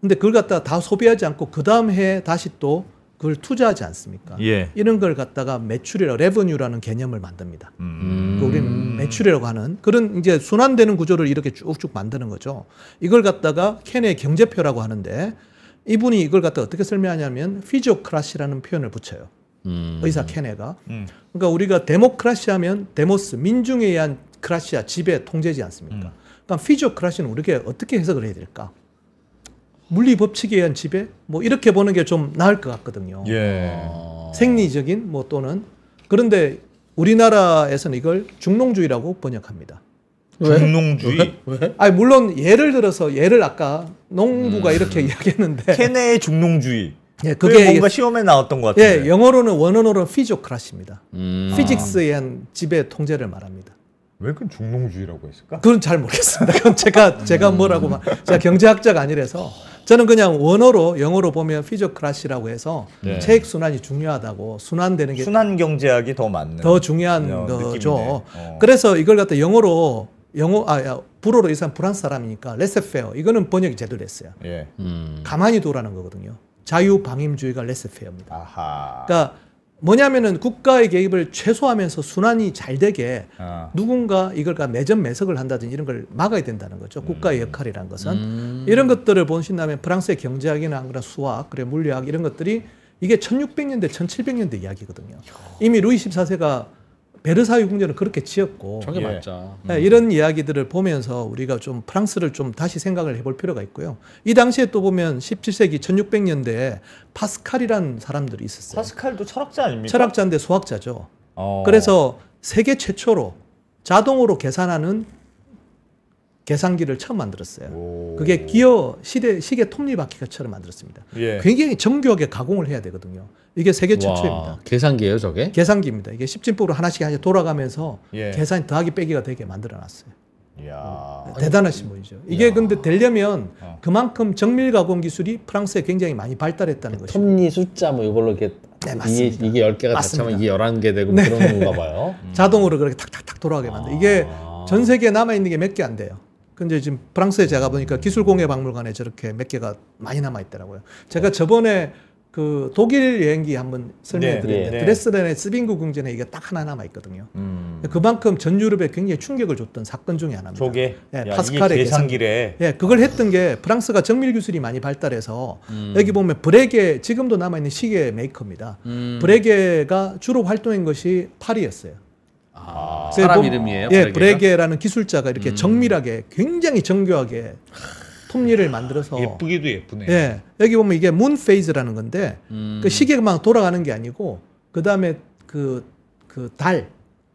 근데 그걸 갖다 가다 소비하지 않고 그 다음 해에 다시 또 그걸 투자하지 않습니까? 예. 이런 걸 갖다가 매출이라 레버뉴라는 개념을 만듭니다. 음. 그 우리는 음. 매출이라고 하는 그런 이제 순환되는 구조를 이렇게 쭉쭉 만드는 거죠. 이걸 갖다가 캔의 경제표라고 하는데 이분이 이걸 갖다 어떻게 설명하냐면 피지오크라시라는 표현을 붙여요. 음. 의사 케네가. 음. 그러니까 우리가 데모크라시 하면 데모스 민중에 의한 크라시아 지배 통제지 않습니까? 음. 그러니까 피지오크라시는 우리가 어떻게 해석을 해야 될까? 물리 법칙에 의한 지배 뭐 이렇게 보는 게 좀 나을 것 같거든요. 예. 아. 생리적인 뭐 또는 그런데 우리나라에서는 이걸 중농주의라고 번역합니다. 왜? 중농주의? 왜? 아니 물론 예를 들어서 예를 아까 농부가 음. 이렇게 이야기했는데 케네의 중농주의. 예, 그게 뭔가 시험에 나왔던 것 같아요. 예, 영어로는 원어로는 피조크라시입니다. 음. 피직스에 의한 지배 통제를 말합니다. 왜 그건 중농주의라고 했을까? 그건 잘 모르겠습니다. 그건 제가 제가 음. 뭐라고 말, 제가 경제학자가 아니라서 저는 그냥 원어로 영어로 보면 피저크라시라고 해서 네. 체액 순환이 중요하다고 순환되는 게 순환 경제학이 더 맞는 더 중요한 어, 거죠. 어. 그래서 이걸 갖다 영어로 영어 아 야, 불어로 이상 불랑 사람이니까 레세페어 이거는 번역이 제대로 됐어요. 예. 음. 가만히 두라는 거거든요. 자유방임주의가 레세페어입니다. 아하. 그러니까 뭐냐면은 국가의 개입을 최소화하면서 순환이 잘 되게 아. 누군가 이걸 가 매점 매석을 한다든지 이런 걸 막아야 된다는 거죠. 음. 국가의 음. 역할이라는 것은 음. 이런 것들을 본신다면 프랑스의 경제학이나 그런 수학, 그래 물리학 이런 것들이 이게 1600년대, 1700년대 이야기거든요. 이미 루이 14세가 베르사유 궁전을 그렇게 지었고 저게 예. 맞죠. 음. 이런 이야기들을 보면서 우리가 좀 프랑스를 좀 다시 생각을 해볼 필요가 있고요. 이 당시에 또 보면 17세기 1600년대에 파스칼이란 사람들이 있었어요. 파스칼도 철학자 아닙니까? 철학자인데 수학자죠. 어. 그래서 세계 최초로 자동으로 계산하는 계산기를 처음 만들었어요. 오. 그게 기어 시대, 시계 톱니바퀴처럼 만들었습니다. 예. 굉장히 정교하게 가공을 해야 되거든요. 이게 세계 최초입니다. 계산기예요, 저게? 계산기입니다. 이게 십진법으로 하나씩 하나씩 돌아가면서 예. 계산이 더하기 빼기가 되게 만들어놨어요. 야 어, 대단하신 분이죠. 이게 야 근데 되려면 어. 그만큼 정밀 가공 기술이 프랑스에 굉장히 많이 발달했다는 그 것이죠. 톱니 숫자 뭐 이걸로 이렇게 네, 맞습니다. 이게, 이게 10개가 다치면 이게 11개 되고 뭐 네. 그런 건가 봐요. 자동으로 그렇게 탁탁탁 돌아가게 만들. 이게 아. 전 세계에 남아 있는 게 몇 개 안 돼요. 근데 지금 프랑스에 제가 보니까 기술공예박물관에 저렇게 몇 개가 많이 남아 있더라고요. 제가 저번에 그 독일 여행기 한번 설명해 드렸는데 네, 네, 드레스덴의 스빙구 궁전에 이게 딱 하나 남아 있거든요. 음. 그만큼 전 유럽에 굉장히 충격을 줬던 사건 중에 하나입니다. 저게 예, 야, 파스칼의 계산길에 예, 그걸 했던 게 프랑스가 정밀 기술이 많이 발달해서 음. 여기 보면 브레게 지금도 남아 있는 시계 메이커입니다. 음. 브레게가 주로 활동한 것이 파리였어요. 아, 사람 뭐, 이름이에요? 예, 브레게라는 기술자가 이렇게 음. 정밀하게 굉장히 정교하게 톱니를 만들어서 예쁘기도 예쁘네. 예, 여기 보면 이게 문 페이즈라는 건데 음. 그시계가막 돌아가는 게 아니고 그 다음에 그 그 달.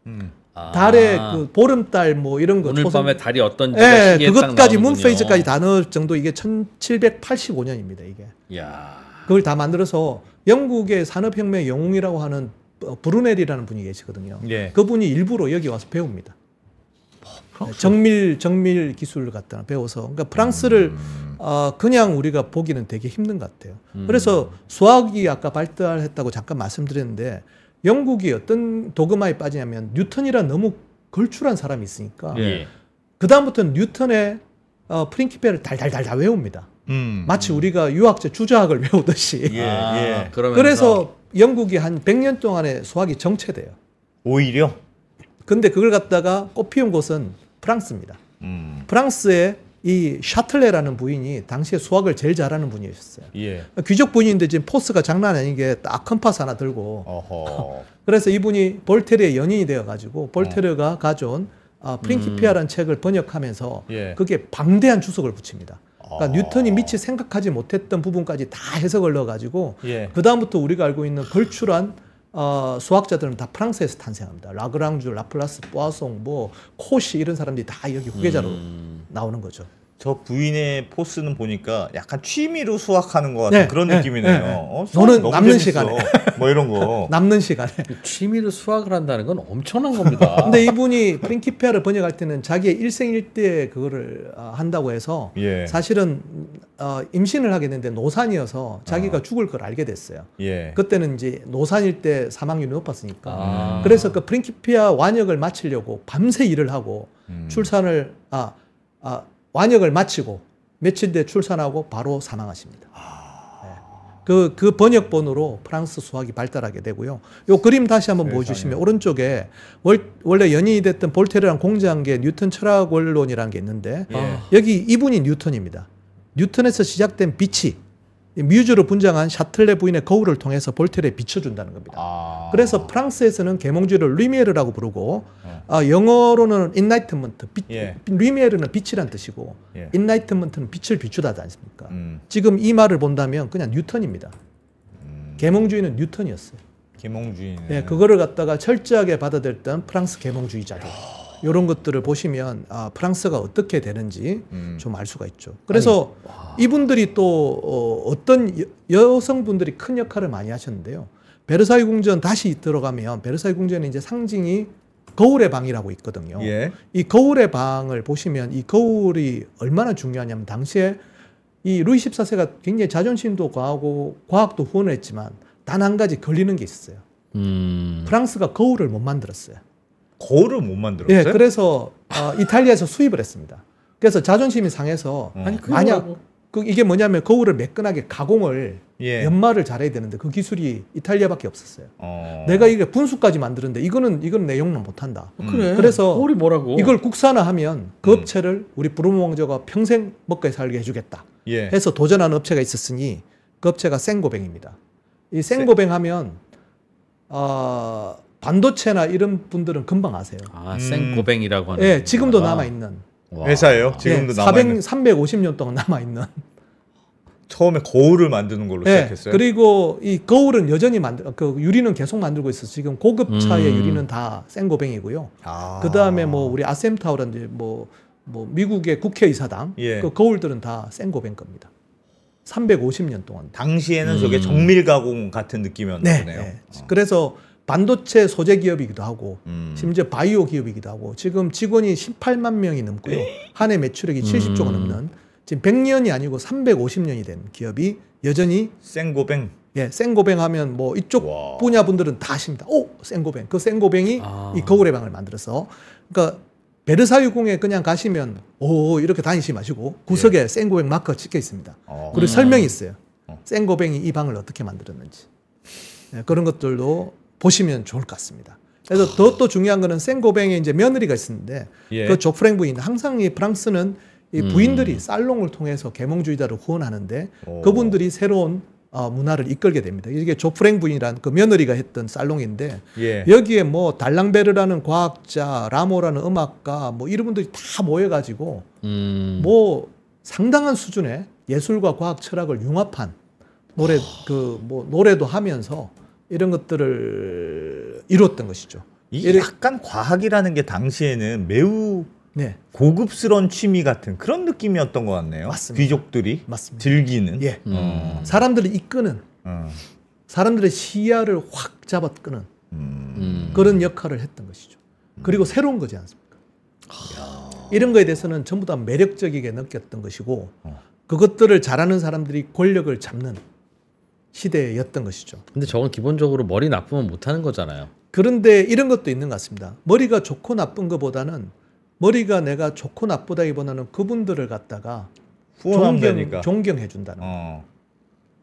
음. 아. 달의 그 보름달 뭐 이런 거 오늘 초성... 밤에 달이 어떤지 예, 그것까지 문 페이즈까지 다 넣을 정도 이게 1785년입니다 이게. 야. 그걸 다 만들어서 영국의 산업혁명의 영웅이라고 하는 어, 브루넬이라는 분이 계시거든요. 예. 그분이 일부러 여기 와서 배웁니다. 어, 정밀 정밀 기술을 갖다 배워서 그러니까 프랑스를 음. 어, 그냥 우리가 보기는 되게 힘든 것 같아요. 음. 그래서 수학이 아까 발달했다고 잠깐 말씀드렸는데 영국이 어떤 도그마에 빠지냐면 뉴턴이란 너무 걸출한 사람이 있으니까 예. 그 다음부터는 뉴턴의 어, 프린키페를 달달달달 외웁니다. 음, 마치 우리가 유학제 주자학을 배우듯이. 예, 예. 아, 그러면서. 그래서 영국이 한 100년 동안의 수학이 정체돼요. 오히려. 근데 그걸 갖다가 꽃피운 곳은 프랑스입니다. 음. 프랑스의 이 샤틀레라는 부인이 당시에 수학을 제일 잘하는 분이셨어요. 예. 귀족 부인인데 지금 포스가 장난 아니게 딱 컴파스 하나 들고. 그래서 이분이 볼테르의 연인이 되어 가지고 볼테르가 어. 가져온 어, 아, 프린키피아라는 음. 책을 번역하면서 예. 그게 방대한 주석을 붙입니다. 그러니까 아. 뉴턴이 미처 생각하지 못했던 부분까지 다 해석을 넣어가지고 예. 그 다음부터 우리가 알고 있는 걸출한 어, 수학자들은 다 프랑스에서 탄생합니다. 라그랑주, 라플라스, 뽀아송, 뭐 코시 이런 사람들이 다 여기 음. 후계자로 음. 나오는 거죠. 저 부인의 포스는 보니까 약간 취미로 수확하는것 같은 네, 그런 네, 느낌이네요. 네, 어, 너는 남는 재밌어. 시간에 뭐 이런 거 남는 시간에 취미로 수학을 한다는 건 엄청난 겁니다. 근데 이분이 프린키피를 번역할 때는 자기의 일생일대 그거를 아, 한다고 해서 예. 사실은 어, 임신을 하게 됐는데 노산이어서 자기가 아. 죽을 걸 알게 됐어요. 예. 그때는 이제 노산일 때 사망률이 높았으니까 아. 그래서 그 프린키피아 완역을 마치려고 밤새 일을 하고 음. 출산을 아 아, 완역을 마치고 며칠 뒤에 출산하고 바로 사망하십니다. 아. 네. 그, 그 번역본으로 프랑스 수학이 발달하게 되고요. 요 그림 다시 한번 세 보여주시면 오른쪽에 월, 원래 연인이 됐던 볼테르랑 공자한 게 뉴턴 철학원론이라는 게 있는데 예. 여기 이분이 뉴턴입니다. 뉴턴에서 시작된 빛이 뮤즈로 분장한 샤틀레 부인의 거울을 통해서 볼테르에 비춰준다는 겁니다. 아. 그래서 프랑스에서는 계몽주의를 리미에르라고 부르고 네. 아, 영어로는 인나이트먼트, 빛, 예. 리미에르는 빛이란 뜻이고 예. 인나이트먼트는 빛을 비추다지 않습니까? 음. 지금 이 말을 본다면 그냥 뉴턴입니다. 음. 계몽주의는 뉴턴이었어요. 계몽주의는 네, 예, 그거를 갖다가 철저하게 받아들였던 프랑스 계몽주의자들. 이런 것들을 보시면 아, 프랑스가 어떻게 되는지 음. 좀알 수가 있죠. 그래서 아니, 이분들이 또 어, 어떤 여, 성분들이큰 역할을 많이 하셨는데요. 베르사유 궁전 다시 들어가면 베르사유 궁전의 이제 상징이 거울의 방이라고 있거든요. 예. 이 거울의 방을 보시면 이 거울이 얼마나 중요하냐면 당시에 이 루이 14세가 굉장히 자존심도 과하고 과학도 후원했지만 단 한 가지 걸리는 게 있어요. 음. 프랑스가 거울을 못 만들었어요. 거울을 못 만들었어요? 예, 그래서 어, 이탈리아에서 수입을 했습니다. 그래서 자존심이 상해서 어. 아니, 만약 뭐그 이게 뭐냐면 거울을 매끈하게 가공을 예. 연마를 잘해야 되는데 그 기술이 이탈리아밖에 없었어요. 어. 내가 이게 분수까지 만드는데 이거는 이건 내 용납 못한다. 아, 음. 그래. 그래서 거울이 뭐라고? 이걸 국산화하면 그 음. 업체를 우리 부르모왕조가 평생 먹게 살게 해주겠다. 예. 해서 도전하는 업체가 있었으니 그 업체가 생고뱅입니다. 이 생고뱅하면 아 어, 반도체나 이런 분들은 금방 아세요. 아, 생고뱅이라고 음. 하는. 예, 네, 지금도 남아 있는. 회사예요? 예, 지금도 남아 있는. 350년 동안 남아 있는. 처음에 거울을 만드는 걸로 네, 시작했어요. 그리고 이 거울은 여전히 만들, 그 유리는 계속 만들고 있어. 지금 고급차의 음. 유리는 다 생고뱅이고요. 아. 그 다음에 뭐 우리 아셈타우라든지 뭐, 뭐 미국의 국회의사당 예. 그 거울들은 다 생고뱅 겁니다. 350년 동안. 당시에는 음. 저게 정밀 가공 같은 느낌이었나 네, 보네 네. 어. 그래서 반도체 소재 기업이기도 하고 음. 심지어 바이오 기업이기도 하고 지금 직원이 18만 명이 넘고요. 한 해 매출액이 70조가 음. 넘는 지금 100년이 아니고 350년이 된 기업이 여전히 생고뱅 예, 생고뱅 하면 뭐 이쪽 와. 분야 분들은 다 아십니다. 오, 생고뱅. 그 생고뱅이 아. 이 거울의 방을 만들어서 그러니까 베르사유궁에 그냥 가시면 오 이렇게 다니지 마시고 구석에 예. 생고뱅 마크가 찍혀 있습니다. 어. 그리고 설명이 음. 있어요. 어. 생고뱅이 이 방을 어떻게 만들었는지. 네, 그런 것들도 보시면 좋을 것 같습니다. 그래서 더 또 중요한 거는 생고뱅에 이제 며느리가 있었는데 예. 그 조프랭 부인 항상 이 프랑스는 이 음. 부인들이 음. 살롱을 통해서 계몽주의자를 후원하는데 오. 그분들이 새로운 어, 문화를 이끌게 됩니다. 이게 조프랭 부인이란 그 며느리가 했던 살롱인데 예. 여기에 뭐 달랑베르라는 과학자, 라모라는 음악가 뭐 이런 분들이 다 모여가지고 음. 뭐 상당한 수준의 예술과 과학 철학을 융합한 노래 그뭐 노래도 하면서 이런 것들을 이루었던 것이죠. 이 약간 과학이라는 게 당시에는 매우 네. 고급스러운 취미 같은 그런 느낌이었던 것 같네요. 맞습니다. 귀족들이 맞습니다. 즐기는 예. 음. 사람들을 이끄는 음. 사람들의 시야를 확 잡아 끄는 음. 그런 역할을 했던 것이죠. 그리고 새로운 거지 않습니까? 아. 이런 거에 대해서는 전부 다 매력적이게 느꼈던 것이고 어. 그것들을 잘하는 사람들이 권력을 잡는 시대였던 것이죠. 근데 저건 기본적으로 머리 나쁘면 못하는 거잖아요. 그런데 이런 것도 있는 것 같습니다. 머리가 좋고 나쁜 것보다는 머리가 내가 좋고 나쁘다기보다는 그분들을 갖다가 존경, 존경해준다는 어.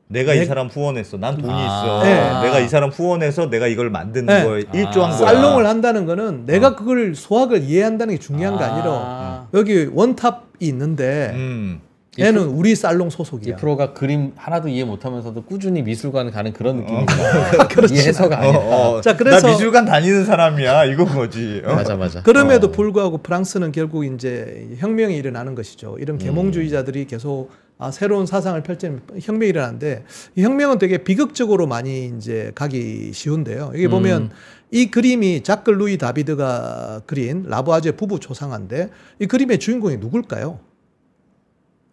내가 내... 이 사람 후원했어. 난 돈이 아... 있어. 네. 내가 이 사람 후원해서 내가 이걸 만드는 네. 거에 일조한 아... 거야. 살롱을 한다는 거는 내가 어. 그걸 소학을 이해한다는 게 중요한 아... 게 아니라 여기 원탑이 있는데 음. 얘는 프로, 우리 살롱 소속이야. 이 프로가 그림 하나도 이해 못하면서도 꾸준히 미술관 가는 그런 느낌이야. 어. 이해서가 아니야. 어, 어, 어. 자 그래서 나 미술관 다니는 사람이야. 이건 거지. 어? 맞아 맞아. 그럼에도 어. 불구하고 프랑스는 결국 이제 혁명이 일어나는 것이죠. 이런 계몽주의자들이 음. 계속 아, 새로운 사상을 펼치는 혁명이 일어났데이 혁명은 되게 비극적으로 많이 이제 가기 쉬운데요. 여기 보면 음. 이 그림이 자클 루이 다비드가 그린 라부아제 부부 초상화인데 이 그림의 주인공이 누굴까요?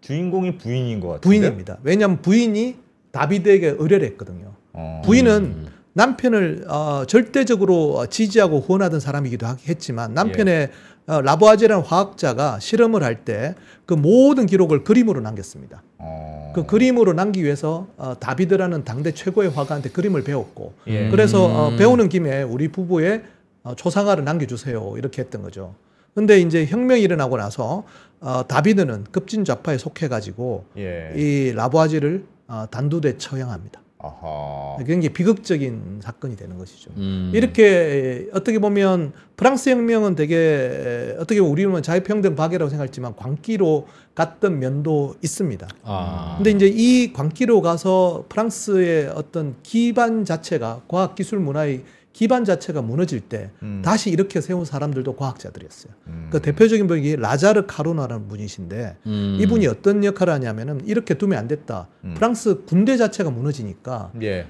주인공이 부인인 것 같아요. 부인입니다. 왜냐하면 부인이 다비드에게 의뢰를 했거든요. 어... 부인은 음. 남편을 어, 절대적으로 지지하고 후원하던 사람이기도 했지만 남편의 예. 어, 라보아제라는 화학자가 실험을 할 때 그 모든 기록을 그림으로 남겼습니다. 어... 그 그림으로 남기 위해서 어, 다비드라는 당대 최고의 화가한테 그림을 배웠고 예. 그래서 어, 음. 배우는 김에 우리 부부의 어, 초상화를 남겨주세요 이렇게 했던 거죠. 근데 이제 혁명이 일어나고 나서 어, 다비드는 급진 좌파에 속해가지고 예. 이 라부아지를 어, 단두대 처형합니다. 아하. 굉장히 비극적인 사건이 되는 것이죠. 음. 이렇게 어떻게 보면 프랑스 혁명은 되게 어떻게 보면 우리는 자유평등 박애라고 생각했지만 광기로 갔던 면도 있습니다. 아. 근데 이제 이 광기로 가서 프랑스의 어떤 기반 자체가 과학기술 문화의 기반 자체가 무너질 때 음. 다시 이렇게 세운 사람들도 과학자들이었어요. 음. 그 대표적인 분이 라자르 카로나라는 분이신데 음. 이분이 어떤 역할을 하냐면은 이렇게 두면 안 됐다. 음. 프랑스 군대 자체가 무너지니까 예.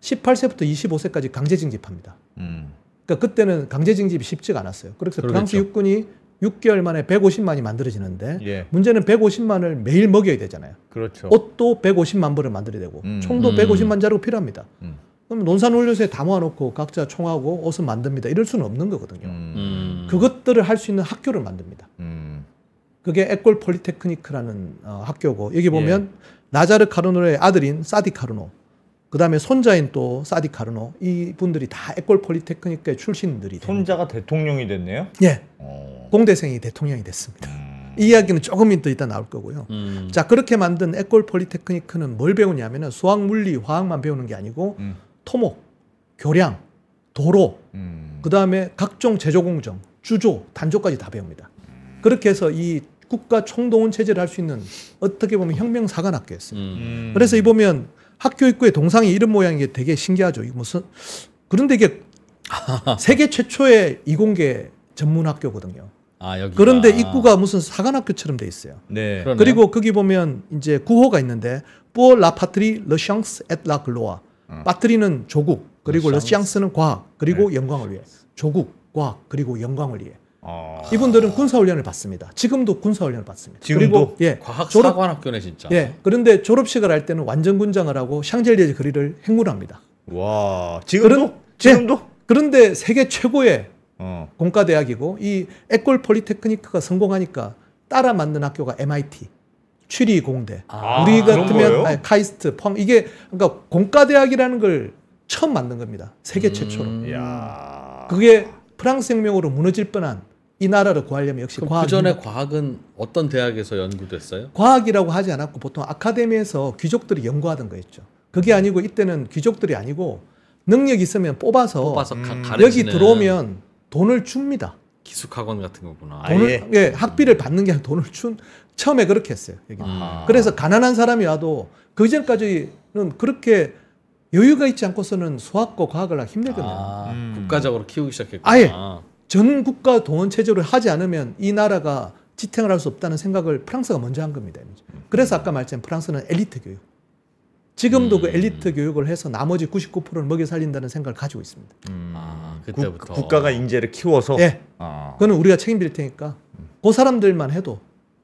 18세부터 25세까지 강제 징집합니다. 음. 그러니까 그때는 강제 징집이 쉽지가 않았어요. 그래서 그러죠 프랑스 육군이 6개월 만에 150만이 만들어지는데 예. 문제는 150만을 매일 먹여야 되잖아요. 그렇죠. 옷도 150만 벌을 만들어야 되고 음. 총도 150만 자루 필요합니다. 그럼 논산훈련소에 다 모아놓고 각자 총하고 옷은 만듭니다. 이럴 수는 없는 거거든요. 음. 음. 그것들을 할 수 있는 학교를 만듭니다. 음. 그게 에꼴 폴리테크니크라는 어, 학교고 여기 보면 예. 나자르 카르노의 아들인 사디 카르노 그 다음에 손자인 또 사디 카르노 이 분들이 다 에꼴 폴리테크니크의 출신들이 손자가 됩니다. 대통령이 됐네요? 예. 오. 어. 공대생이 대통령이 됐습니다. 음. 이 이야기는 조금 이따 나올 거고요. 음. 자 그렇게 만든 에꼴 폴리테크니크는 뭘 배우냐면은 수학, 물리, 화학만 배우는 게 아니고 음. 토목, 교량, 도로, 음. 그 다음에 각종 제조공정, 주조, 단조까지 다 배웁니다. 그렇게 해서 이 국가 총동원 체제를 할 수 있는 어떻게 보면 혁명사가 났겠어요. 음. 음. 그래서 이 보면 학교 입구에 동상이 이런 모양이 되게 신기하죠. 이게 무슨 그런데 이게 세계 최초의 이공계 전문 학교거든요. 아, 그런데 입구가 무슨 사관학교처럼 돼 있어요. 네. 그리고 거기 보면 이제 구호가 있는데, pour la patrie, le chance et la gloire. 음. 빠뜨리는 조국 그리고 그렇죠. 러시앙스는 과학 그리고 네. 영광을 위해 조국 과학 그리고 영광을 위해 어... 이분들은 군사훈련을 받습니다. 지금도 군사훈련을 받습니다. 지금도 그리고, 예, 과학 졸업, 사관학교네 진짜. 예, 그런데 졸업식을 할 때는 완전 군장을 하고 샹젤리제 거리를 행군합니다. 와 지금도 그런, 예, 지금도 예, 그런데 세계 최고의 어. 공과대학이고 이 에콜 폴리테크니크가 성공하니까 따라 만든 학교가 MIT 추리 공대. 아, 우리 같으면 아니, 카이스트, 펑 이게 그러니까 공과 대학이라는 걸 처음 만든 겁니다. 세계 음. 최초로. 야. 그게 프랑스 혁명으로 무너질 뻔한 이 나라를 구하려면 역시 과학. 그 전에 과학은 어떤 대학에서 연구됐어요? 과학이라고 하지 않았고 보통 아카데미에서 귀족들이 연구하던 거였죠. 그게 아니고 이때는 귀족들이 아니고 능력 있으면 뽑아서, 뽑아서 가, 음. 여기 들어오면 돈을 줍니다. 기숙학원 같은 거구나. 돈을, 아, 예. 예. 학비를 받는 게 돈을 준 처음에 그렇게 했어요. 여기 아. 그래서 가난한 사람이 와도 그 전까지는 그렇게 여유가 있지 않고서는 수학과 과학을 하기 힘들거든요. 아, 음. 국가적으로 키우기 시작했구나. 아예 전 국가 동원 체제를 하지 않으면 이 나라가 지탱을 할 수 없다는 생각을 프랑스가 먼저 한 겁니다. 음. 그래서 아까 말했지만 프랑스는 엘리트 교육. 지금도 그 음. 그 엘리트 교육을 해서 나머지 99%를 먹여 살린다는 생각을 가지고 있습니다. 음. 아, 아 그때부터 국, 가가 인재를 키워서. 예. 네. 아. 그거는 우리가 책임질 테니까 음. 그 사람들만 해도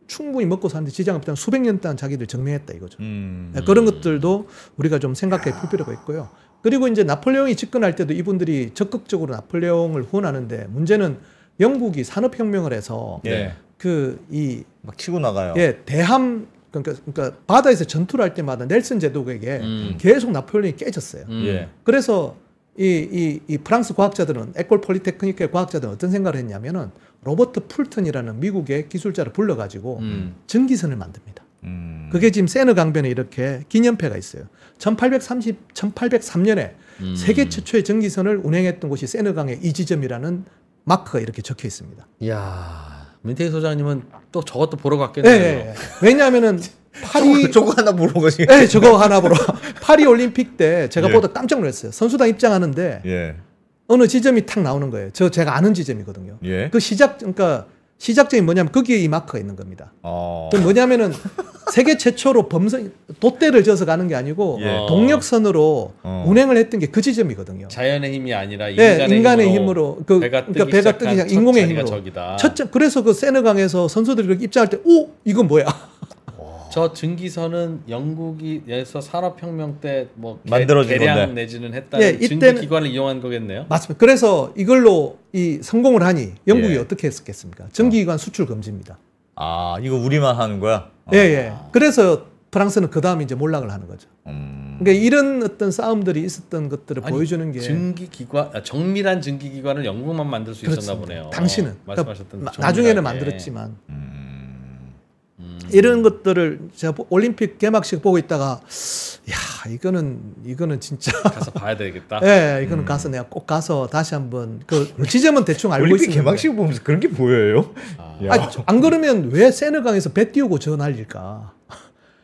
충분히 먹고 사는데 지장을 일는 수백 년 동안 자기들 증명했다 이거죠. 음. 네, 그런 것들도 우리가 좀 생각해 볼 필요가 있고요. 그리고 이제 나폴레옹이 집권할 때도 이분들이 적극적으로 나폴레옹을 후원하는데 문제는 영국이 산업혁명을 해서 예. 그이 막 치고 나가요. 예, 대함 그러니까, 그러니까 바다에서 전투를 할 때마다 넬슨 제독에게 음. 계속 나폴레옹이 깨졌어요. 음. 예. 그래서 이, 이, 이 프랑스 과학자들은 에콜 폴리테크닉의 과학자들은 어떤 생각을 했냐면은 로버트 풀턴이라는 미국의 기술자를 불러가지고 음. 전기선을 만듭니다. 음. 그게 지금 세느 강변에 이렇게 기념패가 있어요. 1830, 1803년에 음. 세계 최초의 전기선을 운행했던 곳이 세느 강의 이지점이라는 마크가 이렇게 적혀 있습니다. 이야. 민태희 소장님은 또 저것도 보러 갔겠네요. 예, 예. 왜냐하면은 파리 저거, 저거 하나 보러 가시. 예, 저거 하나 보러. 파리 올림픽 때 제가 예. 보다 깜짝 놀랐어요. 선수단 입장하는데 예. 어느 지점이 탁 나오는 거예요. 저 제가 아는 지점이거든요. 예. 그 시작 그러니까 시작점이 뭐냐면 거기에 이 마크가 있는 겁니다. 어. 그 뭐냐면은 세계 최초로 범선 돛대를 지어서 가는 게 아니고 예. 어. 동력선으로 어. 운행을 했던 게 그 지점이거든요. 자연의 힘이 아니라 인간의, 네, 인간의 힘으로, 힘으로, 그, 배가 그러니까 배가 뜨기 시작 인공의 힘으로. 첫째 그래서 그 세느강에서 선수들이 입장할 때, 오 이건 뭐야? 저 증기선은 영국에서 이 산업혁명 때 뭐 만들어진 개량 건데. 내지는 했다는 예, 증기 기관을 이용한 거겠네요. 맞습니다. 그래서 이걸로 이 성공을 하니 영국이 예. 어떻게 했었겠습니까? 전기기관 어. 수출 금지입니다. 아 이거 우리만 하는 거야? 어. 예 예. 그래서 프랑스는 그 다음에 이제 몰락을 하는 거죠. 음... 그러니까 이런 어떤 싸움들이 있었던 것들을 아니, 보여주는 게 증기기관 아, 정밀한 증기기관을 영국만 만들 수 그렇습니다. 있었나 보네요. 당신은 어, 그러니까 말씀하셨던 마, 나중에는 만들었지만. 음... 이런 것들을 제가 올림픽 개막식 보고 있다가 야 이거는 이거는 진짜 가서 봐야 되겠다. 예, 이거는 음. 가서 내가 꼭 가서 다시 한번 그 지점은 대충 알고 있습니다. 개막식 보면서 그런 게 보여요? 아. 아니, 안 그러면 왜 세느강에서 배 띄우고 저 난리일까?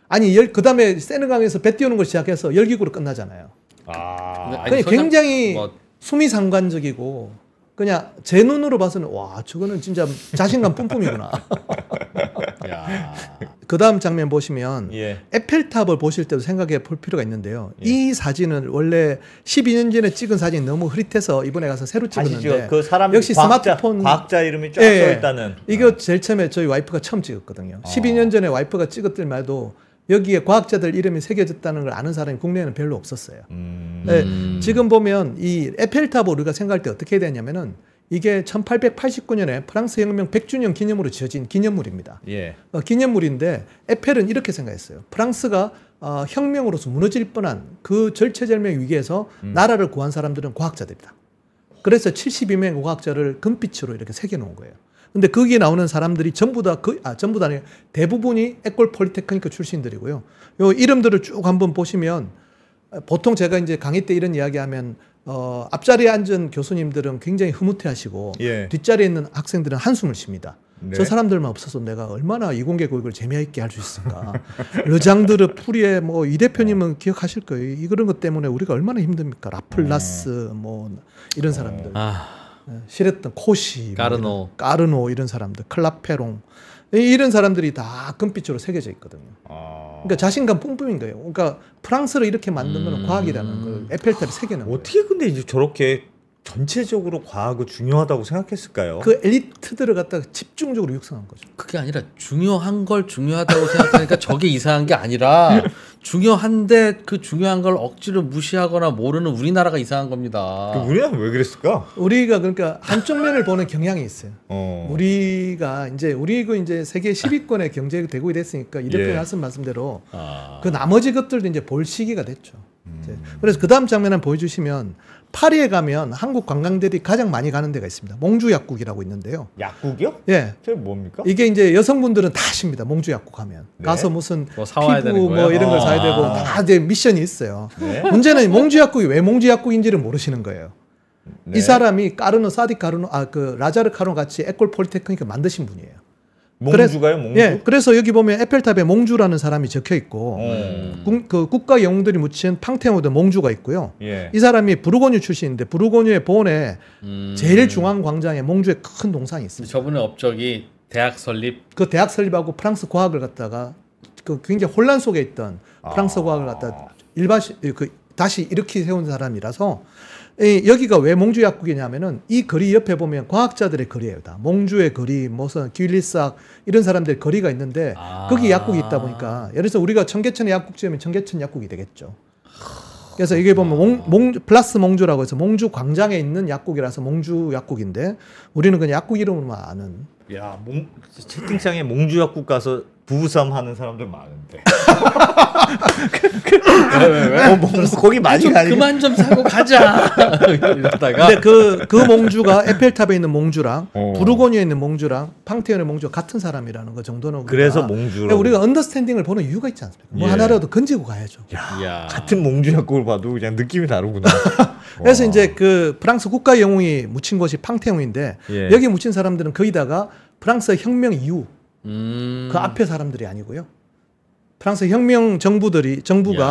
아니 그다음에 세느강에서 배 띄우는 걸 시작해서 열기구로 끝나잖아요. 아, 아니, 굉장히 뭐... 숨이 상관적이고 그냥 제 눈으로 봐서는 와 저거는 진짜 자신감 뿜뿜이구나. 그 다음 장면 보시면 예. 에펠탑을 보실 때도 생각해 볼 필요가 있는데요. 예. 이 사진은 원래 12년 전에 찍은 사진이 너무 흐릿해서 이번에 가서 새로 찍었는데 그 역시 과학자, 스마트폰 과학자 이름이 쫙써 예. 있다는 이거 제일 처음에 저희 와이프가 처음 찍었거든요. 어. 12년 전에 와이프가 찍었들 말도 여기에 과학자들 이름이 새겨졌다는 걸 아는 사람이 국내에는 별로 없었어요. 음. 네, 지금 보면 이 에펠탑 우리가 생각할 때 어떻게 해야 되냐면은 이게 1889년에 프랑스 혁명 100주년 기념으로 지어진 기념물입니다. 예. 어, 기념물인데 에펠은 이렇게 생각했어요. 프랑스가 어, 혁명으로서 무너질 뻔한 그 절체절명 위기에서 음. 나라를 구한 사람들은 과학자들입니다 그래서 72명 과학자를 금빛으로 이렇게 새겨놓은 거예요. 근데 거기에 나오는 사람들이 전부 다, 그, 아, 전부 다 아니에요. 대부분이 에콜 폴리테크니까 출신들이고요. 요 이름들을 쭉 한번 보시면 보통 제가 이제 강의 때 이런 이야기하면 어, 앞자리에 앉은 교수님들은 굉장히 흐뭇해하시고 예. 뒷자리에 있는 학생들은 한숨을 쉽니다. 네. 저 사람들만 없어서 내가 얼마나 이공계 교육을 재미있게 할 수 있을까. 르장드르 프리에 뭐 이 대표님은 어. 기억하실 거예요. 이 그런 것 때문에 우리가 얼마나 힘듭니까. 라플라스 어. 뭐 이런 사람들. 어. 아. 실했던 네, 코시, 뭐 까르노. 뭐 이런, 까르노 이런 사람들, 클라페롱. 이런 사람들이 다 금빛으로 새겨져 있거든요. 아... 그러니까 자신감 뿜뿜인 거예요. 그러니까 프랑스를 이렇게 만든 건 음... 과학이라는 걸 에펠탑에 새겨놓은 어떻게 근데 이제 저렇게 전체적으로 과학을 중요하다고 생각했을까요? 그 엘리트들을 갖다가 집중적으로 육성한 거죠. 그게 아니라 중요한 걸 중요하다고 생각하니까 저게 이상한 게 아니라 중요한데 그 중요한 걸 억지로 무시하거나 모르는 우리나라가 이상한 겁니다. 그 우리나라 왜 그랬을까? 우리가 그러니까 한쪽 면을 보는 경향이 있어요. 어. 우리가 이제 우리가 이제 세계 10위권의 경제 대국이 됐으니까 이대표 예. 하신 말씀대로 아. 그 나머지 것들도 이제 볼 시기가 됐죠. 음. 그래서 그 다음 장면을 보여주시면 파리에 가면 한국 관광객들이 가장 많이 가는 데가 있습니다. 몽주 약국이라고 있는데요. 약국이요? 예. 그게 뭡니까? 이게 이제 여성분들은 다 아십니다. 몽주 약국 하면 네? 가서 무슨 뭐 사와야 피부 되는 뭐 이런 걸 사야 아. 되고 다 이제 미션이 있어요. 네? 문제는 몽주 약국이 왜 몽주 약국인지를 모르시는 거예요. 네. 이 사람이 까르노 사디 까르노 아 그 라자르 카노 같이 에콜 폴리테크니까 만드신 분이에요. 몽주가요, 몽주? 예, 그래서 여기 보면 에펠탑에 몽주라는 사람이 적혀 있고 음. 그 국가 영웅들이 묻힌 팡테오드 몽주가 있고요. 예. 이 사람이 부르고뉴 출신인데 부르고뉴의 본에 음. 제일 중앙 광장에 몽주의 큰 동상이 있습니다. 저분의 업적이 대학 설립. 그 대학 설립하고 프랑스 과학을 갖다가 그 굉장히 혼란 속에 있던 프랑스 아. 과학을 갖다 일반 시, 그 다시 일으키 세운 사람이라서 여기가 왜 몽주 약국이냐면은 이 거리 옆에 보면 과학자들의 거리예요. 다 몽주의 거리, 무슨 귤리싹 이런 사람들 거리가 있는데 아. 거기 약국이 있다 보니까 아. 예를 들어서 우리가 청계천의 약국지면 청계천 약국이 되겠죠. 그래서 이게 보면 몽, 몽, 플러스 몽주라고 해서 몽주 광장에 있는 약국이라서 몽주 약국인데 우리는 그냥 약국 이름으로만 아는. 야, 몽, 채팅창에 몽주 약국 가서 부부싸움 하는 사람들 많은데. 왜, 왜, 왜? 어, 뭐, 뭐 거기 많이 가 그만 좀 사고 가자. 이러다가. 근데 그, 그 네. 몽주가 에펠탑에 있는 몽주랑 어. 부르고니에 있는 몽주랑 팡테온의 몽주가 같은 사람이라는 것 정도는. 그래서 몽주. 우리가 언더스탠딩을 보는 이유가 있지 않습니까? 뭐 예. 하나라도 건지고 가야죠. 야, 야. 같은 몽주약국 봐도 그냥 느낌이 다르구나. 그래서 와. 이제 그 프랑스 국가 영웅이 묻힌 곳이 팡테온인데 예. 여기 묻힌 사람들은 거의다가 프랑스 혁명 이후 음. 그 앞에 사람들이 아니고요. 프랑스 혁명 정부들이 정부가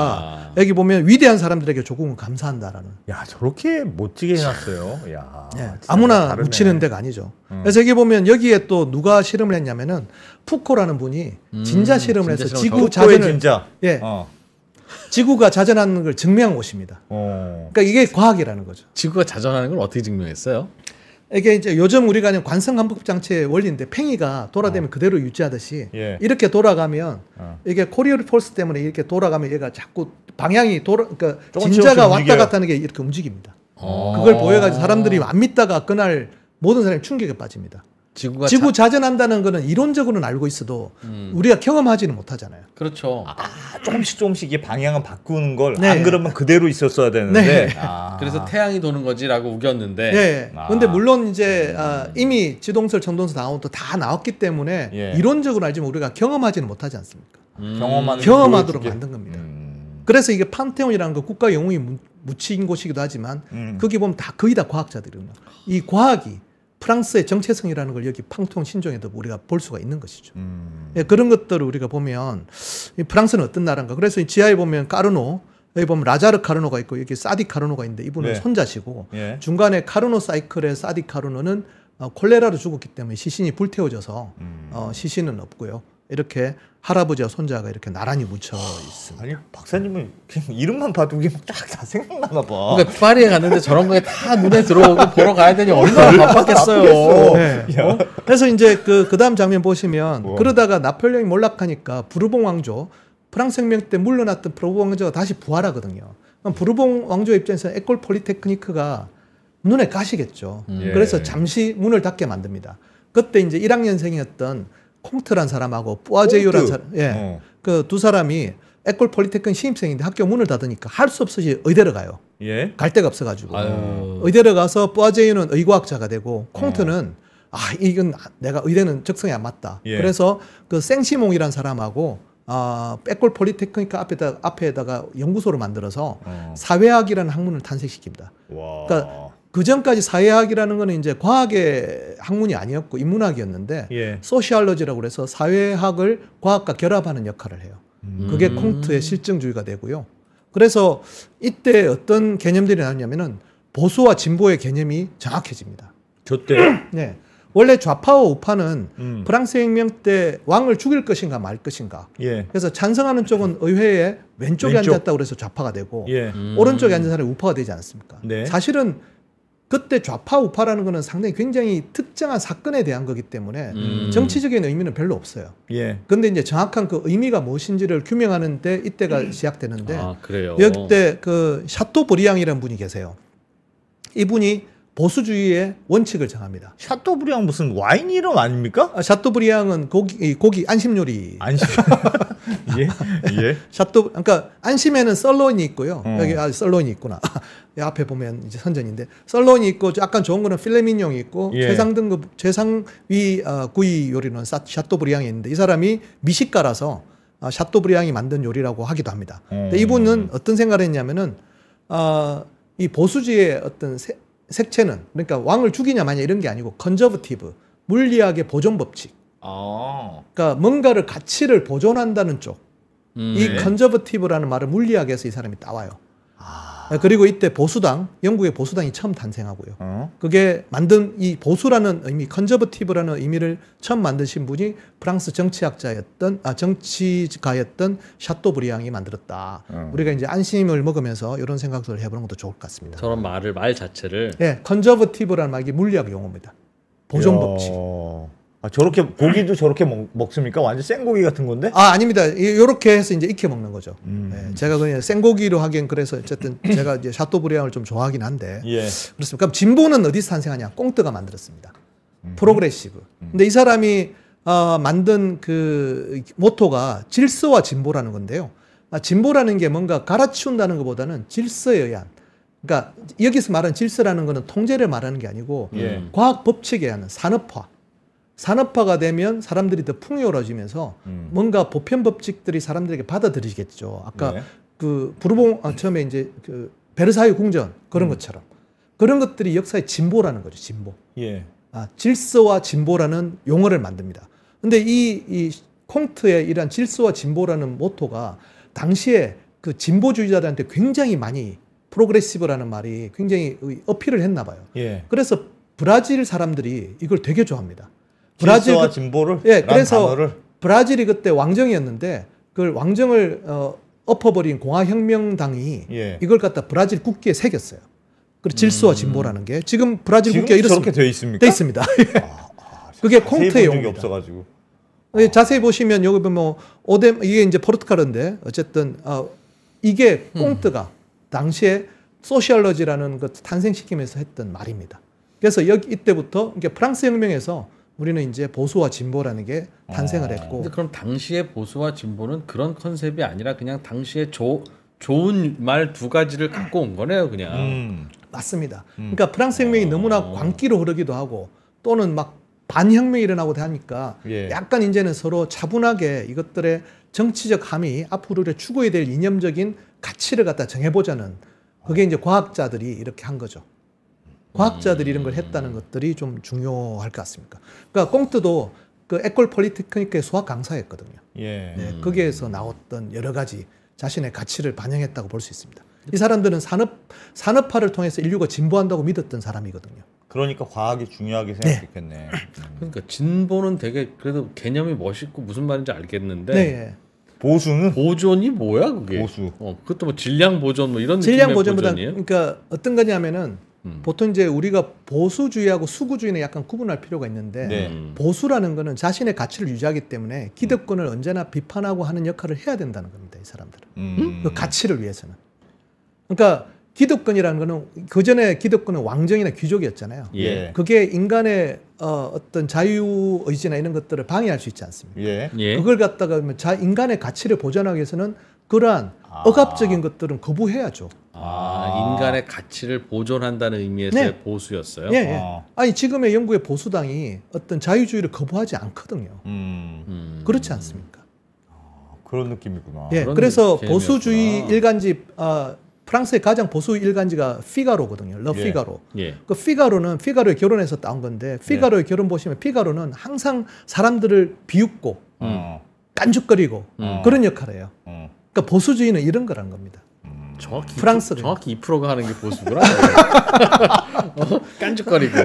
야. 여기 보면 위대한 사람들에게 조금은 감사한다라는. 야 저렇게 멋지게 해놨어요. 야 네. 아무나 다르네. 묻히는 데가 아니죠. 음. 그래서 여기 보면 여기에 또 누가 실험을 했냐면은 푸코라는 분이 음. 진짜 실험을 진짜 해서 지구 자전을 진짜. 예 어. 지구가 자전하는 걸 증명한 곳입니다. 어. 그러니까 이게 과학이라는 거죠. 지구가 자전하는 걸 어떻게 증명했어요? 이게 이제 요즘 우리가 아는 관성간법 장치의 원리인데 팽이가 돌아대면 어. 그대로 유지하듯이 예. 이렇게 돌아가면 어. 이게 코리리 폴스 때문에 이렇게 돌아가면 얘가 자꾸 방향이 돌아 그러니까 진자가 왔다 갔다 하는 게 이렇게 움직입니다. 어. 그걸 보여가지고 사람들이 안 믿다가 그날 모든 사람이 충격에 빠집니다. 지구가 지구 자... 전한다는 거는 이론적으로는 알고 있어도 음. 우리가 경험하지는 못하잖아요. 그렇죠. 아, 조금씩 조금씩 이게 방향은 바꾸는 걸안 네. 그러면 그대로 있었어야 되는데. 네. 아. 그래서 태양이 도는 거지라고 우겼는데. 네. 아. 근데 물론 이제 음. 아, 이미 지동설, 정동설, 나온도 다 나왔기 때문에 예. 이론적으로 알지만 우리가 경험하지는 못하지 않습니까? 음. 경험하도록 만든 겁니다. 음. 그래서 이게 판테온이라는 거 국가 영웅이 묻힌 곳이기도 하지만 음. 거기 보면 다 거의 다 과학자들이거든요. 이 과학이 프랑스의 정체성이라는 걸 여기 팡통 신종에도 우리가 볼 수가 있는 것이죠. 음. 예, 그런 것들을 우리가 보면 이 프랑스는 어떤 나라인가. 그래서 지하에 보면 까르노, 여기 보면 라자르 카르노가 있고 여기 사디 카르노가 있는데 이분은 네. 손자시고 예. 중간에 카르노 사이클의 사디 카르노는 어, 콜레라로 죽었기 때문에 시신이 불태워져서 음. 어, 시신은 없고요. 이렇게 할아버지와 손자가 이렇게 나란히 묻혀 있습니다. 아니 박사님은 이름만 봐도 이게 쫙다 생각나나 봐. 그러니까 파리에 갔는데 저런 거다 눈에 들어오고 보러 가야 되니 얼마나 아, 바빴겠어요. 네. 어? 그래서 이제 그 그다음 장면 보시면 우와. 그러다가 나폴레옹이 몰락하니까 부르봉 왕조 프랑스 혁명 때 물러났던 부르봉 왕조가 다시 부활하거든요. 부르봉 왕조 입장에서 에콜 폴리테크니크가 눈에 가시겠죠. 음. 그래서 예. 잠시 문을 닫게 만듭니다. 그때 이제 1학년생이었던 콩트란 사람하고 뽀아제유란 사람, 예, 어. 그두 사람이 에콜 폴리테크닉 신입생인데 학교 문을 닫으니까 할 수 없이 의대를 가요. 예? 갈 데가 없어가지고 아유. 의대를 가서 뽀아제유는 의과학자가 되고 어. 콩트는 어. 아 이건 내가 의대는 적성에안 맞다. 예. 그래서 그 생시몽이란 사람하고 아, 어, 백골 폴리테크니까 앞에다, 앞에다가 연구소를 만들어서 어. 사회학이라는 학문을 탄생시킵니다. 와. 그러니까 그 전까지 사회학이라는 거는 이제 과학의 학문이 아니었고 인문학이었는데 예. 소시알러지라고 그래서 사회학을 과학과 결합하는 역할을 해요. 음. 그게 콩트의 음. 실증주의가 되고요. 그래서 이때 어떤 개념들이 나왔냐면은 보수와 진보의 개념이 정확해집니다. 저때 네. 원래 좌파와 우파는 음. 프랑스 혁명 때 왕을 죽일 것인가 말 것인가. 예. 그래서 찬성하는 쪽은 의회에 왼쪽에 왼쪽. 앉았다고 해서 좌파가 되고 예. 음. 오른쪽에 앉은 사람이 우파가 되지 않습니까? 네. 사실은 그때 좌파 우파라는 거는 상당히 굉장히 특정한 사건에 대한 거기 때문에 음. 정치적인 의미는 별로 없어요. 예. 근데 이제 정확한 그 의미가 무엇인지를 규명하는데 이때가 음. 시작되는데 아, 그래요. 여기 때그 샤토 브리앙이라는 분이 계세요. 이분이 보수주의의 원칙을 정합니다. 샤토브리앙 무슨 와인 이름 아닙니까? 아, 샤토브리앙은 고기 고기 안심 요리. 안심. 예. 예. 샤또 그러니까 안심에는 썰로인이 있고요. 어. 여기 아 썰로인이 있구나. 이 앞에 보면 이제 선전인데 썰로인이 있고 약간 좋은 거는 필레미뇽이 있고 예. 최상 등급 최상위 어, 구이 요리는 사, 샤또브리앙이 있는데 이 사람이 미식가라서 아, 샤토브리앙이 만든 요리라고 하기도 합니다. 음. 근데 이분은 어떤 생각을 했냐면은 어, 이보수주의 어떤 세, 색채는 그러니까 왕을 죽이냐 마냐 이런 게 아니고 컨저버티브 물리학의 보존 법칙. 아. 그러니까 뭔가를 가치를 보존한다는 쪽. 음, 이 네. 컨저버티브라는 말을 물리학에서 이 사람이 따와요. 아, 그리고 이때 보수당, 영국의 보수당이 처음 탄생하고요. 어? 그게 만든 이 보수라는 의미, 컨저버티브라는 의미를 처음 만드신 분이 프랑스 정치학자였던, 아, 정치가였던 샤또브리앙이 만들었다. 어. 우리가 이제 안심을 먹으면서 이런 생각을 들 해보는 것도 좋을 것 같습니다. 저런 말을, 말 자체를. 예, 컨저버티브라는 말이 물리학 용어입니다. 보존법칙. 아, 저렇게 고기도 저렇게 먹, 습니까 완전 생고기 같은 건데? 아 아닙니다. 이렇게 해서 이제 익혀 먹는 거죠. 음. 네, 제가 그냥 생고기로 하기엔 그래서 어쨌든 제가 이제 샤토브리앙을좀 좋아하긴 한데 예. 그렇습니까 그럼 진보는 어디서 탄생하냐? 꽁트가 만들었습니다. 음. 프로그레시브. 음. 근데 이 사람이 어, 만든 그 모토가 질서와 진보라는 건데요. 아, 진보라는 게 뭔가 갈아치운다는 것보다는 질서에 의한 그러니까 여기서 말하는 질서라는 것은 통제를 말하는 게 아니고 예. 과학 법칙에 의한 산업화 산업화가 되면 사람들이 더 풍요로워지면서 음. 뭔가 보편 법칙들이 사람들에게 받아들이겠죠. 아까 네. 그 부르봉 아, 처음에 이제 그 베르사유 궁전 그런 음. 것처럼 그런 것들이 역사의 진보라는 거죠. 진보. 예. 아, 질서와 진보라는 용어를 만듭니다. 근데 이, 이 콩트의 이러한 질서와 진보라는 모토가 당시에 그 진보주의자들한테 굉장히 많이 프로그레시브라는 말이 굉장히 어필을 했나 봐요. 예. 그래서 브라질 사람들이 이걸 되게 좋아합니다. 브라질 그, 진보를 예 그래서 단어를. 브라질이 그때 왕정이었는데 그걸 왕정을 어, 엎어버린 공화혁명당이 예. 이걸 갖다 브라질 국기에 새겼어요. 그리고 질서와 음. 진보라는 게 지금 브라질 국기가 이렇게 돼 있습니다. 돼 있습니다. 아, 예. 아, 그게 콩트의용이 없어가지고. 아. 자세히 보시면 여기 보면 뭐 오뎀 이게 이제 포르투갈인데 어쨌든 어, 이게 음. 콩트가 음. 당시에 소셜러지라는 것 그 탄생시키면서 했던 말입니다. 그래서 여기 이때부터 이게 프랑스 혁명에서 우리는 이제 보수와 진보라는 게 탄생을 아, 했고. 그럼 당시의 보수와 진보는 그런 컨셉이 아니라 그냥 당시에 조, 좋은 말 두 가지를 갖고 온 거네요, 그냥. 음. 맞습니다. 음. 그러니까 프랑스 혁명이 어. 너무나 광기로 흐르기도 하고 또는 막 반혁명이 일어나고 하니까 예. 약간 이제는 서로 차분하게 이것들의 정치적 함이 앞으로의 추구해야 될 이념적인 가치를 갖다 정해보자는 그게 이제 과학자들이 이렇게 한 거죠. 과학자들이 이런 걸 했다는 것들이 좀 중요할 것 같습니까? 그러니까 꽁트도 그 에콜 폴리테크닉의 수학 강사였거든요. 예. 네, 음. 거기에서 나왔던 여러 가지 자신의 가치를 반영했다고 볼 수 있습니다. 이 사람들은 산업 산업화를 통해서 인류가 진보한다고 믿었던 사람이거든요. 그러니까 과학이 중요하게 생각했겠네. 네. 음. 그러니까 진보는 되게 그래도 개념이 멋있고 무슨 말인지 알겠는데 네. 보수는 보존이 뭐야 그게? 보수. 어, 그것도 뭐 질량 보존 뭐 이런 질량 보존보다 보존이에요? 그러니까 어떤 거냐면은 음. 보통 이제 우리가 보수주의하고 수구주의는 약간 구분할 필요가 있는데 네. 보수라는 거는 자신의 가치를 유지하기 때문에 음. 기득권을 언제나 비판하고 하는 역할을 해야 된다는 겁니다. 이 사람들은 음. 그 가치를 위해서는. 그러니까 기득권이라는 거는 그 전에 기득권은 왕정이나 귀족이었잖아요. 예. 그게 인간의 어, 어떤 자유 의지나 이런 것들을 방해할 수 있지 않습니까? 예. 예. 그걸 갖다가 자 인간의 가치를 보존하기 위해서는 그러한 아. 억압적인 것들은 거부해야죠. 아, 아, 인간의 가치를 보존한다는 의미에서의 네. 보수였어요. 예, 예. 아. 아니 지금의 영국의 보수당이 어떤 자유주의를 거부하지 않거든요. 음. 음. 그렇지 않습니까? 아, 그런 느낌이구나. 예, 그런 그래서 느낌이었구나. 보수주의 일간지 아, 프랑스의 가장 보수 일간지가 피가로거든요. 러 예. 피가로. 예. 그 피가로는 피가로의 결혼에서 따온 건데 예. 피가로의 결혼 보시면 피가로는 항상 사람들을 비웃고 어. 음. 깐죽거리고 음. 그런 역할을 해요. 어. 그러니까 보수주의는 이런 거란 겁니다. 정확히 프랑스를 정확히 2%가 하는 게 보수구나. 어? 깐죽거리고.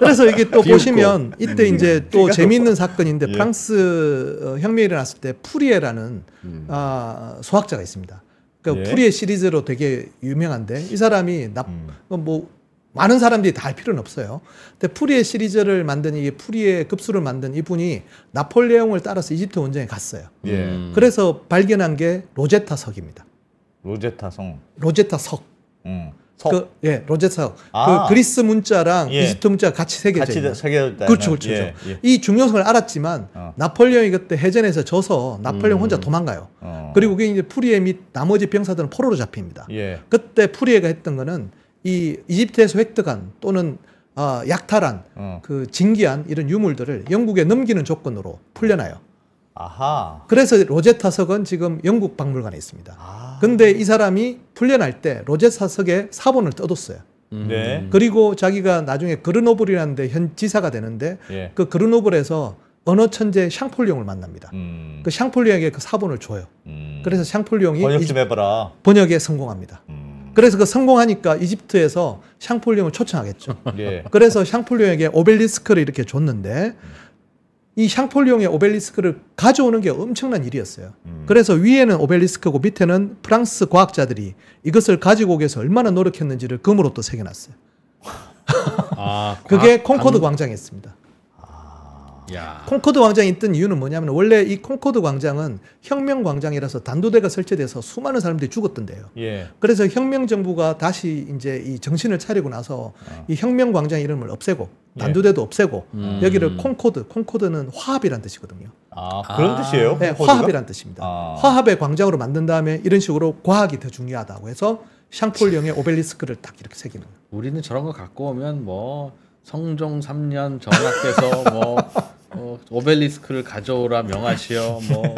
그래서 이게 또 비웃고. 보시면 이때 음. 이제 또 재미있는 사건인데 예. 프랑스 혁명이 어, 일어났을 때 푸리에라는 음. 아, 소학자가 있습니다. 그니까 예. 푸리에 시리즈로 되게 유명한데 이 사람이 나뭐 음. 어, 많은 사람들이 다 할 필요는 없어요. 근데 푸리에 시리즈를 만든 이 푸리에 급수를 만든 이분이 나폴레옹을 따라서 이집트 원정에 갔어요. 예. 그래서 발견한 게 로제타 석입니다. 로제타성. 로제타석. 음. 그, 예, 석. 그, 예, 로제타석. 아. 그 그리스 문자랑 예. 이집트 문자 같이 새겨져 같이 새겨졌다. 그렇죠, 그렇죠. 예, 그렇죠. 예. 이 중요성을 알았지만 어. 나폴레옹이 그때 해전에서 져서 나폴레옹 음. 혼자 도망가요. 어. 그리고 그게 이제 프리에 및 나머지 병사들은 포로로 잡힙니다. 예. 그때 프리에가 했던 거는 이 이집트에서 획득한 또는 어, 약탈한 어. 그징기한 이런 유물들을 영국에 넘기는 조건으로 풀려나요. 아하. 그래서 로제 타석은 지금 영국 박물관에 있습니다. 아. 근데 이 사람이 풀려날 때 로제 타석에 사본을 떠뒀어요. 음. 네. 그리고 자기가 나중에 그르노블이라는 데현 지사가 되는데 예. 그 그르노블에서 언어 천재 샹폴룡을 만납니다. 음. 그 샹폴룡에게 그 사본을 줘요. 음. 그래서 샹폴룡이 번역 좀 해봐라. 번역에 성공합니다. 음. 그래서 그 성공하니까 이집트에서 샹폴룡을 초청하겠죠. 예. 그래서 샹폴룡에게 오벨리스크를 이렇게 줬는데 음. 이 샹폴리옹의 오벨리스크를 가져오는 게 엄청난 일이었어요. 음. 그래서 위에는 오벨리스크고 밑에는 프랑스 과학자들이 이것을 가지고 오기 위해서 얼마나 노력했는지를 금으로 또 새겨놨어요. 아, 그게 콩코드 광장이었습니다. 야. 콩코드 광장이 있던 이유는 뭐냐면 원래 이 콩코드 광장은 혁명 광장이라서 단두대가 설치돼서 수많은 사람들이 죽었던데요. 예. 그래서 혁명 정부가 다시 이제 이 정신을 차리고 나서 어. 이 혁명 광장 이름을 없애고 단두대도 예. 없애고 음. 여기를 콩코드, 콩코드는 화합이란 뜻이거든요. 아 그런 아. 뜻이에요? 네, 화합이란 뜻입니다. 아. 화합의 광장으로 만든 다음에 이런 식으로 과학이 더 중요하다고 해서 샹폴령의 오벨리스크를 딱 이렇게 새기는 거예요. 우리는 저런 거 갖고 오면 뭐 성종 3년 전학께서 뭐 어, 오벨리스크를 가져오라 명하시오뭐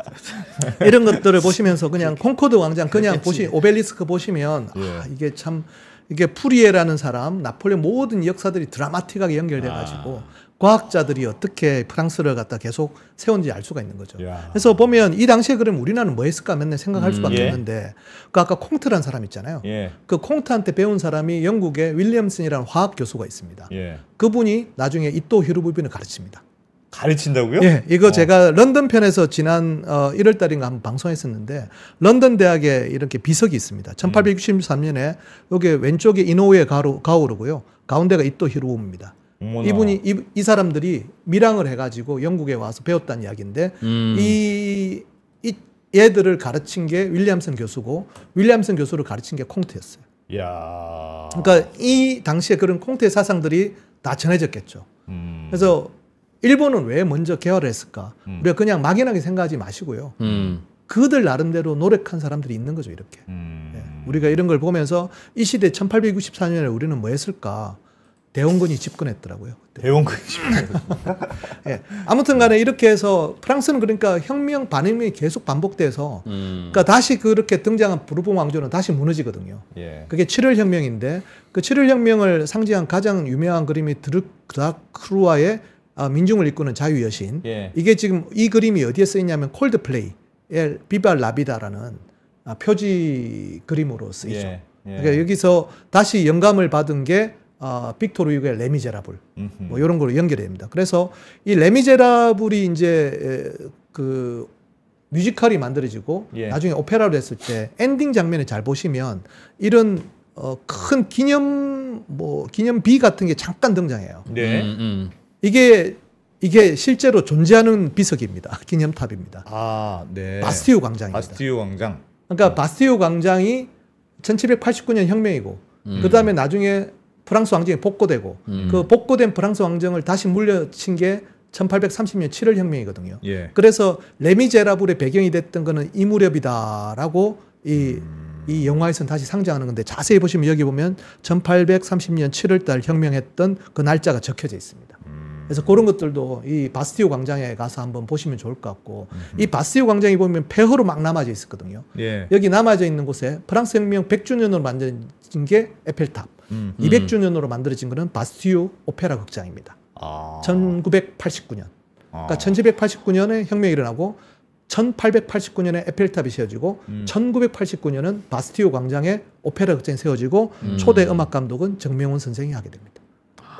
이런 것들을 보시면서 그냥 콩코드 왕장 그냥 보시 오벨리스크 보시면 아, 예. 아 이게 참 이게 푸리에라는 사람 나폴레 모든 역사들이 드라마틱하게 연결돼 가지고 아. 과학자들이 어떻게 프랑스를 갖다 계속 세운지 알 수가 있는 거죠. 야. 그래서 보면 이 당시에 그러면 우리나라는 뭐 했을까 맨날 생각할 음, 수밖에 예. 없는데 그 아까 콩트란 사람 있잖아요. 예. 그 콩트한테 배운 사람이 영국의 윌리엄슨이라는 화학 교수가 있습니다. 예. 그분이 나중에 이토 히로부빈을 가르칩니다. 가르친다고요? 예, 이거 어. 제가 런던 편에서 지난 어, 1월 달인가 한번 방송했었는데 런던 대학에 이렇게 비석이 있습니다. 1863년에 여기 왼쪽에 이노우에 가오, 가오르고요. 가운데가 이토 히로부입니다. 어머나. 이분이 이, 이, 사람들이 밀항을 해가지고 영국에 와서 배웠다는 이야기인데 음. 이, 이 얘들을 가르친 게 윌리엄슨 교수고 윌리엄슨 교수를 가르친 게 콩트였어요. 야. 그러니까 이 당시에 그런 콩트의 사상들이 다 전해졌겠죠. 음. 그래서 일본은 왜 먼저 개화를 했을까? 음. 우리가 그냥 막연하게 생각하지 마시고요. 음. 그들 나름대로 노력한 사람들이 있는 거죠, 이렇게. 음. 예. 우리가 이런 걸 보면서 이 시대 1 8 9 4년에 우리는 뭐 했을까? 대원군이 집권했더라고요. 대원군이 집권했습니까? 예. 아무튼 간에 이렇게 해서 프랑스는 그러니까 혁명 반혁명이 계속 반복돼서 음. 그러니까 다시 그렇게 등장한 부르봉 왕조는 다시 무너지거든요. 예. 그게 7월 혁명인데 그 7월 혁명을 상징한 가장 유명한 그림이 드르크다크루아의 아, 민중을 이끄는 자유 여신. 예. 이게 지금 이 그림이 어디에 쓰이냐면 콜드플레이의 비발 라비다라는 아, 표지 그림으로 예. 쓰이죠. 예. 그러니까 여기서 다시 영감을 받은 게 아, 빅토르 유의 레미제라블 뭐 이런 걸로 연결됩니다. 그래서 이 레미제라블이 이제 그 뮤지컬이 만들어지고 예. 나중에 오페라로 했을 때 엔딩 장면을 잘 보시면 이런 어, 큰 기념 뭐 기념비 같은 게 잠깐 등장해요. 네. 음, 음. 음. 이게 이게 실제로 존재하는 비석입니다. 기념탑입니다. 아, 네. 바스티유 광장입니다. 바스티유 광장. 그러니까 바스티유 광장이 1789년 혁명이고 음. 그다음에 나중에 프랑스 왕정이 복고되고 음. 그 복고된 프랑스 왕정을 다시 물려친 게 1830년 7월 혁명이거든요. 예. 그래서 레미제라블의 배경이 됐던 거는 이 무렵이다라고 이, 음. 이 영화에서는 다시 상장하는 건데 자세히 보시면 여기 보면 1830년 7월달 혁명했던 그 날짜가 적혀져 있습니다. 음. 그래서 그런 것들도 이 바스티오 광장에 가서 한번 보시면 좋을 것 같고 음흠. 이 바스티오 광장이 보면 폐허로 막 남아져 있었거든요. 예. 여기 남아져 있는 곳에 프랑스 혁명 100주년으로 만든 게 에펠탑. 음, 200주년으로 만들어진 것은 바스티유 오페라 극장입니다. 아. 1989년. 아. 그러니까 1789년에 혁명이 일어나고 1889년에 에펠탑이 세워지고 음. 1989년은 바스티유 광장에 오페라 극장이 세워지고 음. 초대 음악 감독은 정명훈 선생이 하게 됩니다.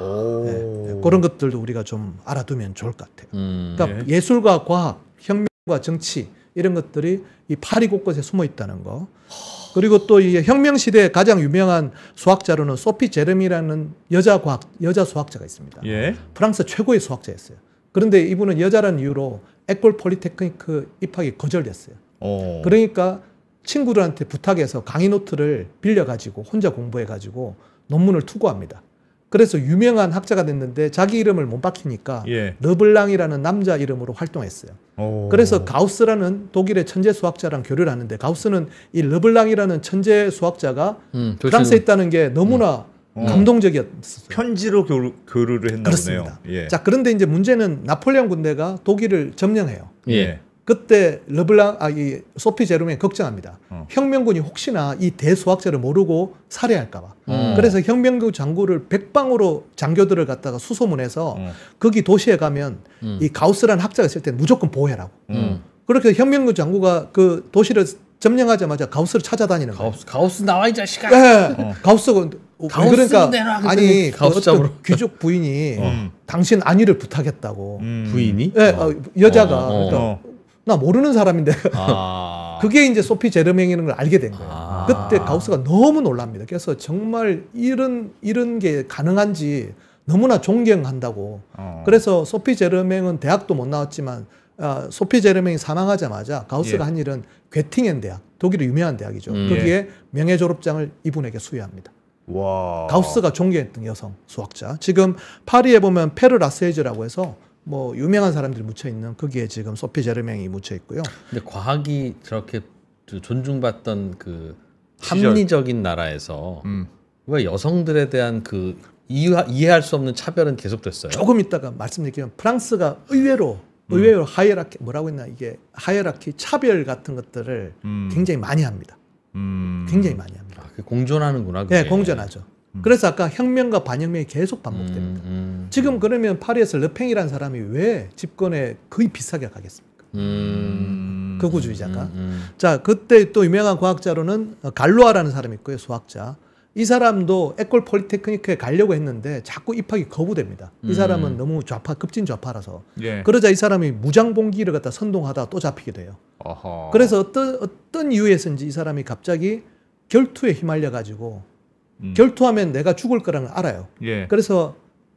네, 네, 그런 것들도 우리가 좀 알아두면 좋을 것 같아요. 음. 그러니까 예. 술과 과학, 혁명과 정치 이런 것들이 이 파리 곳곳에 숨어 있다는 거. 허. 그리고 또 이 혁명 시대에 가장 유명한 수학자로는 소피 제르미라는 여자 과학 여자 수학자가 있습니다. 예. 프랑스 최고의 수학자였어요. 그런데 이분은 여자라는 이유로 에콜 폴리테크니크 입학이 거절됐어요. 오. 어. 그러니까 친구들한테 부탁해서 강의 노트를 빌려 가지고 혼자 공부해 가지고 논문을 투고합니다. 그래서 유명한 학자가 됐는데 자기 이름을 못 박히니까 예. 르블랑이라는 남자 이름으로 활동했어요. 오. 그래서 가우스라는 독일의 천재 수학자랑 교류를 하는데 가우스는 이 르블랑이라는 천재 수학자가 음, 프랑스에 있다는 게 너무나 음. 어. 감동적이었어요. 편지로 교류, 교류를 했나 그렇습니다. 보네요. 예. 자 그런데 이제 문제는 나폴레옹 군대가 독일을 점령해요. 예. 예. 그때 르블랑 아이 소피 제르맹 걱정합니다. 어. 혁명군이 혹시나 이 대수학자를 모르고 살해할까 봐. 음. 그래서 혁명군 장구를 백방으로 장교들을 갖다가 수소문해서 음. 거기 도시에 가면 음. 이 가우스라는 학자가 있을 때 무조건 보호해라고. 음. 음. 그렇게 혁명군 장구가그 도시를 점령하자마자 가우스를 찾아다니는 거예요. 가우스, 가우스 나와 이 자식아. 네. 어. 가우스가 가우스 그러니까 내놔, 아니 그 가우스 그 귀족 부인이 어. 당신 안위를 부탁했다고. 음. 부인이? 네, 어. 여자가 어. 그러니까 어. 나 모르는 사람인데. 아. 그게 이제 소피 제르맹이라는 걸 알게 된 거예요. 아. 그때 가우스가 너무 놀랍니다. 그래서 정말 이런, 이런 게 가능한지 너무나 존경한다고. 어. 그래서 소피 제르맹은 대학도 못 나왔지만 아, 소피 제르맹이 사망하자마자 가우스가 예. 한 일은 괴팅엔 대학, 독일의 유명한 대학이죠. 음, 거기에 예. 명예 졸업장을 이분에게 수여합니다. 와. 가우스가 존경했던 여성 수학자. 지금 파리에 보면 페르 라세즈라고 해서 뭐 유명한 사람들이 묻혀 있는 거기에 지금 소피 제르맹이 묻혀 있고요. 근데 과학이 저렇게 존중받던 그 합리적인 나라에서 음. 왜 여성들에 대한 그 이해, 할수 없는 차별은 계속됐어요? 조금 있다가 말씀드리면 프랑스가 의외로 음. 의외로 음. 하이라키 뭐라고 했나 이게 하이라키 차별 같은 것들을 음. 굉장히 많이 합니다. 음. 굉장히 많이 합니다. 아, 공존하는구나. 그게. 네, 공존하죠. 음. 그래서 아까 혁명과 반혁명이 계속 반복됩니다. 음, 음. 지금 그러면 파리에서 르팽이라는 사람이 왜 집권에 거의 비싸게 가겠습니까? 극우주의자가. 그 자, 그때 또 유명한 과학자로는 갈로아라는 사람이 있고요, 수학자. 이 사람도 에콜 폴리테크닉에 가려고 했는데 자꾸 입학이 거부됩니다. 이 사람은 너무 좌파, 급진 좌파라서. 예. 그러자 이 사람이 무장봉기를 갖다 선동하다 또 잡히게 돼요. 어허. 그래서 어떤, 어떤 이유에서인지 이 사람이 갑자기 결투에 휘말려 가지고 음. 결투하면 내가 죽을 거라는 걸 알아요. 예. 그래서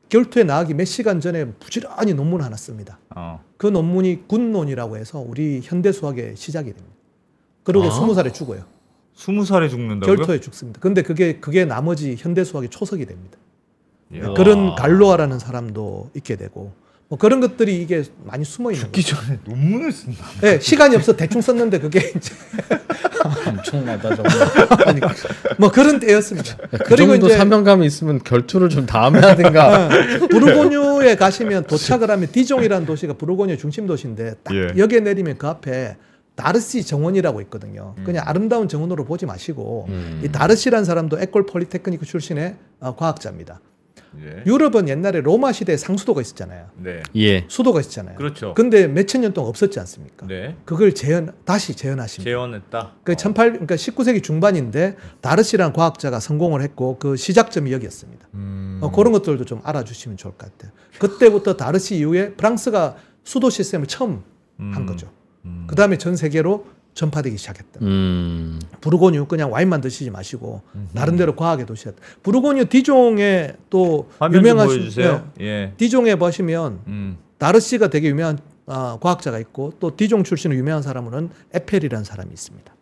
결투에 나가기 몇 시간 전에 부지런히 논문 하나 씁니다. 어. 그 논문이 군론이라고 해서 우리 현대 수학의 시작이 됩니다. 그러고 아. 스무 아. 살에 죽어요. 스무 살에 죽는다고요? 결투에 죽습니다. 근데 그게 그게 나머지 현대 수학의 초석이 됩니다. 야. 그런 갈로아라는 사람도 있게 되고 뭐 그런 것들이 이게 많이 숨어 있는 죽기 전에 논문을 쓴다. 네, 시간이 없어 대충 썼는데 그게 이제 엄청나다 정말. 아니, 뭐 그런 때였습니다. 그 그리고 정도 이제 사명감이 있으면 결투를 좀 다음에 하든가. 예, 부르고뉴에 가시면 도착을 하면 디종이라는 도시가 부르고뉴 중심 도시인데 딱 예. 기에 내리면 그 앞에 다르시 정원이라고 있거든요. 음. 그냥 아름다운 정원으로 보지 마시고 음. 이 다르시라는 사람도 에콜 폴리테크니크 출신의 어, 과학자입니다. 예. 유럽은 옛날에 로마 시대에 상수도가 있었잖아요. 네. 예. 수도가 있었잖아요. 그렇죠. 근데 몇천 년 동안 없었지 않습니까? 네. 그걸 재현 다시 재현하십니다. 재현했다. 그 18, 어. 그러니까 19세기 중반인데 다르시라는 과학자가 성공을 했고 그 시작점이 여기였습니다. 음... 어, 그런 것들도 좀 알아주시면 좋을 것 같아요. 그때부터 다르시 이후에 프랑스가 수도 시스템을 처음 음... 한 거죠. 음... 그 다음에 전 세계로 전파되기 시작했다. 음. 부르고뉴 그냥 와인만 드시지 마시고 음. 나름대로 과하게 도시다. 부르고뉴 디종의 또 유명하신 네, 예. 디종에 보시면 음. 나르시가 되게 유명한 어, 과학자가 있고 또 디종 출신의 유명한 사람으로는 에펠이라는 사람이 있습니다.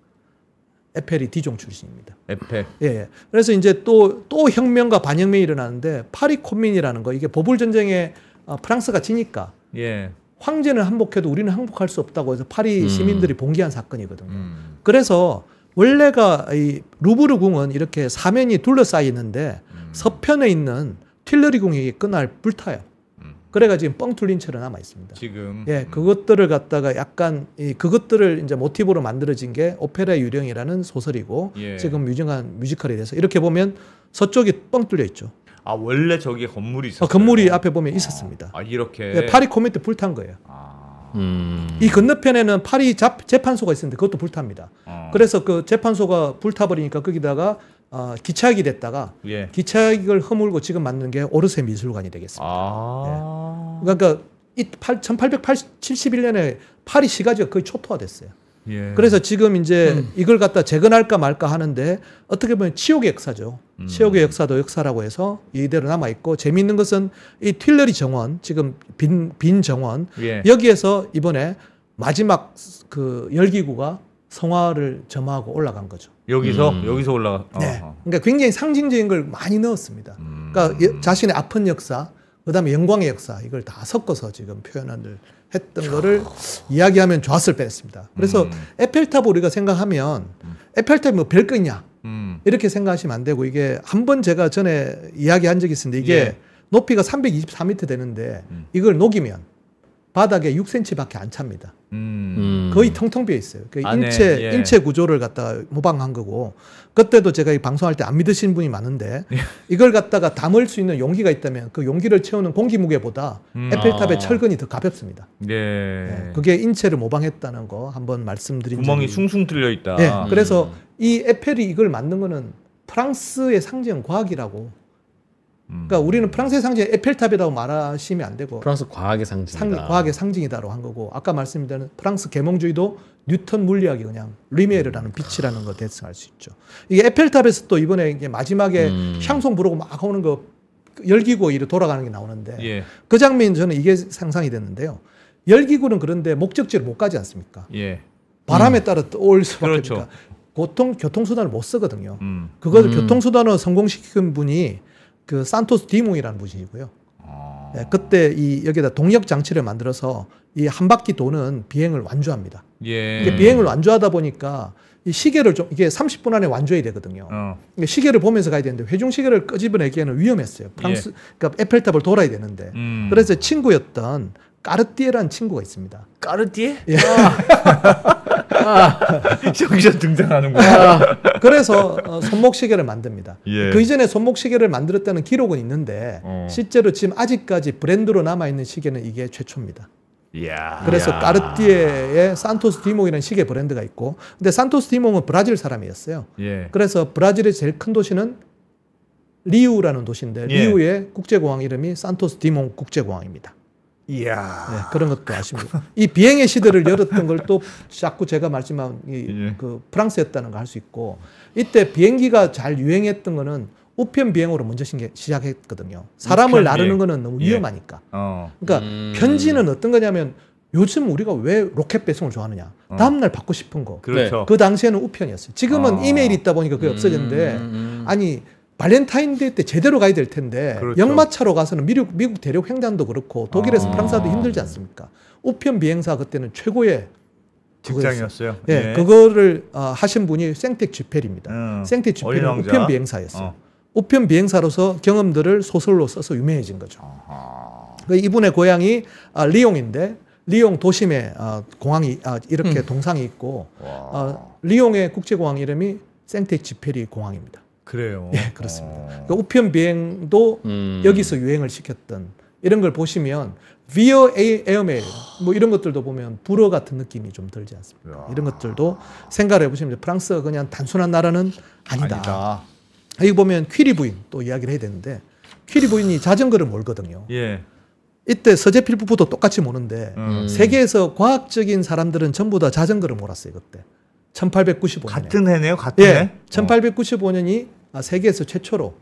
에펠이 디종 출신입니다. 에펠. 예. 예. 그래서 이제 또또 또 혁명과 반혁명이 일어나는데 파리 코민이라는 거 이게 보불 전쟁에 어, 프랑스가 지니까 예. 황제는 항복해도 우리는 항복할 수 없다고 해서 파리 음. 시민들이 음. 봉기한 사건이거든요. 음. 그래서 원래가 이 루브르 궁은 이렇게 사면이 둘러싸여있는데 음. 서편에 있는 틸러리 궁이 끝날 불타요. 음. 그래가 지금 뻥 뚫린 채로 남아 있습니다. 지금 예, 음. 그것들을 갖다가 약간 이 그것들을 이제 모티브로 만들어진 게 오페라 유령이라는 소설이고 예. 지금 유명한 뮤지컬이 돼서 이렇게 보면 서쪽이 뻥 뚫려 있죠. 아 원래 저기 건물이 어, 있었어 건물이 앞에 보면 있었습니다. 아 이렇게 네, 파리 코멘트 불탄 거예요. 아... 음... 이 건너편에는 파리 잡, 재판소가 있었는데 그것도 불탑니다. 아... 어. 그래서 그 재판소가 불타버리니까 거기다가 어, 기차역이 됐다가 예. 기차역을 허물고 지금 만든 게 오르세 미술관이 되겠습니다. 아... 네. 그러니까 이 1871년에 파리 시가지가 거의 초토화됐어요. 예. 그래서 지금 이제 음. 이걸 갖다 재건할까 말까 하는데 어떻게 보면 치욕의 역사죠. 음. 치욕의 역사도 역사라고 해서 이대로 남아 있고 재미있는 것은 이 틸러리 정원 지금 빈, 빈 정원 예. 여기에서 이번에 마지막 그 열기구가 성화를 점하고 올라간 거죠. 여기서 음. 여기서 올라가. 네. 어. 네. 그러니까 굉장히 상징적인 걸 많이 넣었습니다. 음. 그러니까 자신의 아픈 역사, 그다음에 영광의 역사 이걸 다 섞어서 지금 표현을 했던 야. 거를 이야기하면 좋았을 뻔했습니다. 그래서 음. 에펠탑 우리가 생각하면 에펠탑이 뭐 별거 있냐 음. 이렇게 생각하시면 안 되고 이게 한 번 제가 전에 이야기한 적이 있었는데 이게 예. 높이가 324m 되는데 음. 이걸 녹이면 바닥에 6cm밖에 안 찹니다. 음. 거의 텅텅 비어 있어요. 그 아, 네. 인체 예. 인체 구조를 갖다가 모방한 거고 그때도 제가 이 방송할 때 안믿으신 분이 많은데 예. 이걸 갖다가 담을 수 있는 용기가 있다면 그 용기를 채우는 공기 무게보다 음, 에펠탑의 아. 철근이 더 가볍습니다. 네. 예. 그게 인체를 모방했다는 거 한번 말씀드린 구멍이 적이... 숭숭 뚫려 있다. 예. 그래서 음. 이 에펠이 이걸 만든 거는 프랑스의 상징 과학이라고 음. 그러니까 우리는 프랑스의 상징 에펠탑이라고 말하시면 안 되고 프랑스 과학의 상징이다. 상, 과학의 상징이다로 한 거고 아까 말씀드린 프랑스 계몽주의도 뉴턴 물리학이 그냥 리메르라는 음, 빛이라는 걸 대승할 수 있죠. 이게 에펠탑에서 또 이번에 이제 마지막에 음. 샹송 부르고 막 오는 거 열기구 이렇 돌아가는 게 나오는데 예. 그 장면 저는 이게 상상이 됐는데요. 열기구는 그런데 목적지를 못 가지 않습니까? 예. 바람에 음. 따라 떠올 수밖에 그렇죠. 보통 교통수단을 못 쓰거든요. 음. 그걸 음. 교통수단을 성공시킨 분이 그 산토스 디몽이라는 분이시고요. 아... 예, 네, 그때 이 여기다 동력 장치를 만들어서 이 한 바퀴 도는 비행을 완주합니다. 예. 이게 비행을 완주하다 보니까 이 시계를 좀 이게 30분 안에 완주해야 되거든요. 어. 시계를 보면서 가야 되는데 회중 시계를 꺼집어내기에는 위험했어요. 예. 프랑스 예. 그러니까 에펠탑을 돌아야 되는데 음. 그래서 친구였던 까르띠에라는 친구가 있습니다. 까르띠에? 예. 아. 아. 여기서 등장하는구나. 아. 그래서 어, 손목 시계를 만듭니다. 예. 그 이전에 손목 시계를 만들었다는 기록은 있는데 어. 실제로 지금 아직까지 브랜드로 남아 있는 시계는 이게 최초입니다. 야 그래서 까르띠에의 산토스 디몽이라는 시계 브랜드가 있고, 근데 산토스 디몽은 브라질 사람이었어요. 예. 그래서 브라질의 제일 큰 도시는 리우라는 도시인데 예. 리우의 국제공항 이름이 산토스 디몽 국제공항입니다. 이야. 네, 그런 것도 아십니다. 이 비행의 시대를 열었던 걸 또 자꾸 제가 말씀한 이, 예. 그 프랑스였다는 걸 할 수 있고 이때 비행기가 잘 유행했던 거는 우편 비행으로 먼저 시작했거든요. 사람을 나르는 거는 너무 예. 위험하니까. 어. 그러니까 음. 편지는 어떤 거냐면 요즘 우리가 왜 로켓 배송을 좋아하느냐. 어. 다음날 받고 싶은 거. 그렇죠. 네. 그 당시에는 우편이었어요. 지금은 어. 이메일이 있다 보니까 그게 없어졌는데 음. 음, 음. 아니 발렌타인데이 때 제대로 가야 될 텐데 그렇죠. 역마차로 가서는 미국, 미국 대륙 횡단도 그렇고 독일에서 아. 프랑스도 힘들지 않습니까? 우편 비행사 그때는 최고의 직장이었어요. 예, 네, 네. 그거를 어, 하신 분이 생텍 주펠입니다. 음, 생텍 쥐펠은 우편 비행사였어요. 어. 우편 비행사로서 경험들을 소설로 써서 유명해진 거죠. 그 이분의 고향이 아, 리옹인데 리옹 도심에 아, 공항이 아, 이렇게 음. 동상이 있고 아, 리옹의 국제공항 이름이 생텍 쥐페리 공항입니다. 그래요. 예, 그렇습니다. 그 우편 비행도 음. 여기서 유행을 시켰던 이런 걸 보시면 비어 에어메일 뭐 이런 것들도 보면 불어 같은 느낌이 좀 들지 않습니까? 이런 것들도 생각을 해보시면 프랑스가 그냥 단순한 나라는 아니다. 아니다. 여기 보면 퀴리 부인 또 이야기를 해야 되는데 퀴리 부인이 자전거를 몰거든요. 예. 이때 서재필 부부도 똑같이 모는데 음. 세계에서 과학적인 사람들은 전부 다 자전거를 몰았어요 그때. 1895년 같은 해네요, 같은 예, 해. 1895년이 어. 아, 세계에서 최초로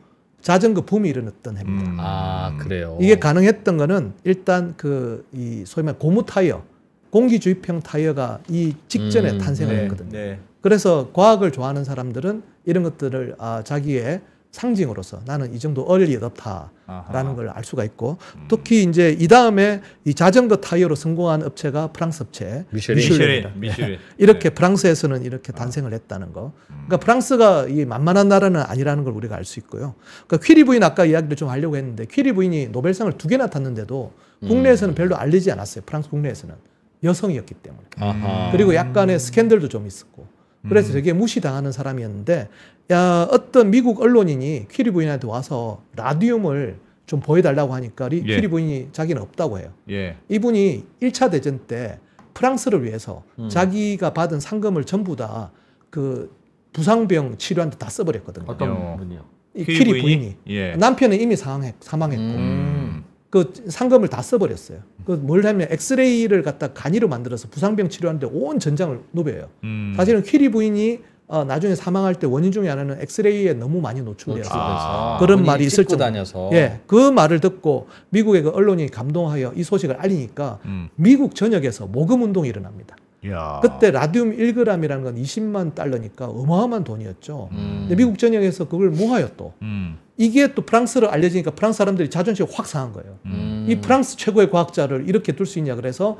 자전거 붐이 일어났던 해입니다. 음, 아 그래요. 이게 가능했던 거는 일단 그이 소위 말해 고무 타이어, 공기 주입형 타이어가 이 직전에 음, 탄생을 네, 했거든요. 네. 그래서 과학을 좋아하는 사람들은 이런 것들을 아, 자기의 상징으로서 나는 이 정도 얼리 얻답다라는걸 알 수가 있고 음. 특히 이제 이 다음에 이 자전거 타이어로 성공한 업체가 프랑스 업체 미쉐린, 미쉐린. 미쉐린. 이렇게 네. 프랑스에서는 이렇게 아. 탄생을 했다는 거 음. 그러니까 프랑스가 이 만만한 나라는 아니라는 걸 우리가 알 수 있고요 그러니까 퀴리 부인 아까 이야기를 좀 하려고 했는데 퀴리 부인이 노벨상을 두 개나 탔는데도 음. 국내에서는 별로 알리지 않았어요 프랑스 국내에서는 여성이었기 때문에 아하. 그리고 약간의 스캔들도 좀 있었고 그래서 음. 되게 무시당하는 사람이었는데 야, 어떤 미국 언론인이 퀴리 부인한테 와서 라디움을 좀 보여달라고 하니까 예. 퀴리 부인이 자기는 없다고 해요. 예. 이분이 1차 대전 때 프랑스를 위해서 음. 자기가 받은 상금을 전부 다 그 부상병 치료한테 다 써버렸거든요. 어떤 어. 분이요? 이 퀴리, 부인이. 예. 남편은 이미 사망했, 사망했고. 음. 그 상금을 다 써버렸어요. 그 뭘 하면 엑스레이를 갖다 간이로 만들어서 부상병 치료하는데 온 전장을 노벼요. 음. 사실은 퀴리 부인이 어, 나중에 사망할 때 원인 중에 하나는 엑스레이에 너무 많이 노출돼서 아, 그런 말이 있을 정도. 예, 그 말을 듣고 미국의 그 언론이 감동하여 이 소식을 알리니까 음. 미국 전역에서 모금 운동이 일어납니다. 야. 그때 라듐 1g이라는 건 20만 달러니까 어마어마한 돈이었죠. 음. 근데 미국 전역에서 그걸 모하요 또. 음. 이게 또프랑스로 알려지니까 프랑스 사람들이 자존심이 확 상한 거예요. 음. 이 프랑스 최고의 과학자를 이렇게 둘 수 있냐 그래서